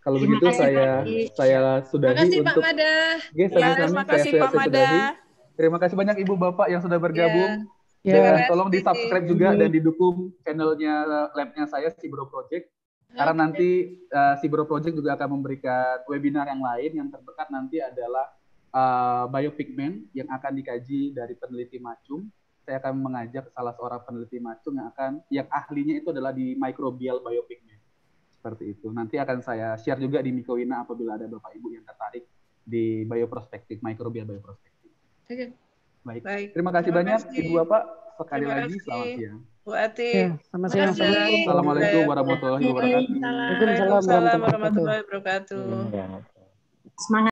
kalau begitu kasih, saya Pak. saya sudah Makasih untuk, Pak Mada. ya, terima kasih saya, Pak saya Mada. Sudahi. Terima kasih banyak Ibu Bapak yang sudah bergabung. Ya. Ya, Dan iya, tolong di-subscribe juga dan didukung channelnya labnya saya Bro Project. Karena nanti uh, Bro Project juga akan memberikan webinar yang lain yang terdekat nanti adalah uh, biopigment yang akan dikaji dari peneliti macung. Saya akan mengajak salah seorang peneliti macung yang akan yang ahlinya itu adalah di microbial biopigment. Seperti itu. Nanti akan saya share juga di Mikowina apabila ada Bapak Ibu yang tertarik di bioprospektif, microbial bioprospektif. Oke. Baik. Baik. Terima kasih Terima banyak kasih. Ibu Bapak sekali lagi selamat siang. Bu Ati. Ya, sama siang. Assalamualaikum warahmatullahi wabarakatuh. Waalaikumsalam warahmatullahi wabarakatuh. Semangat.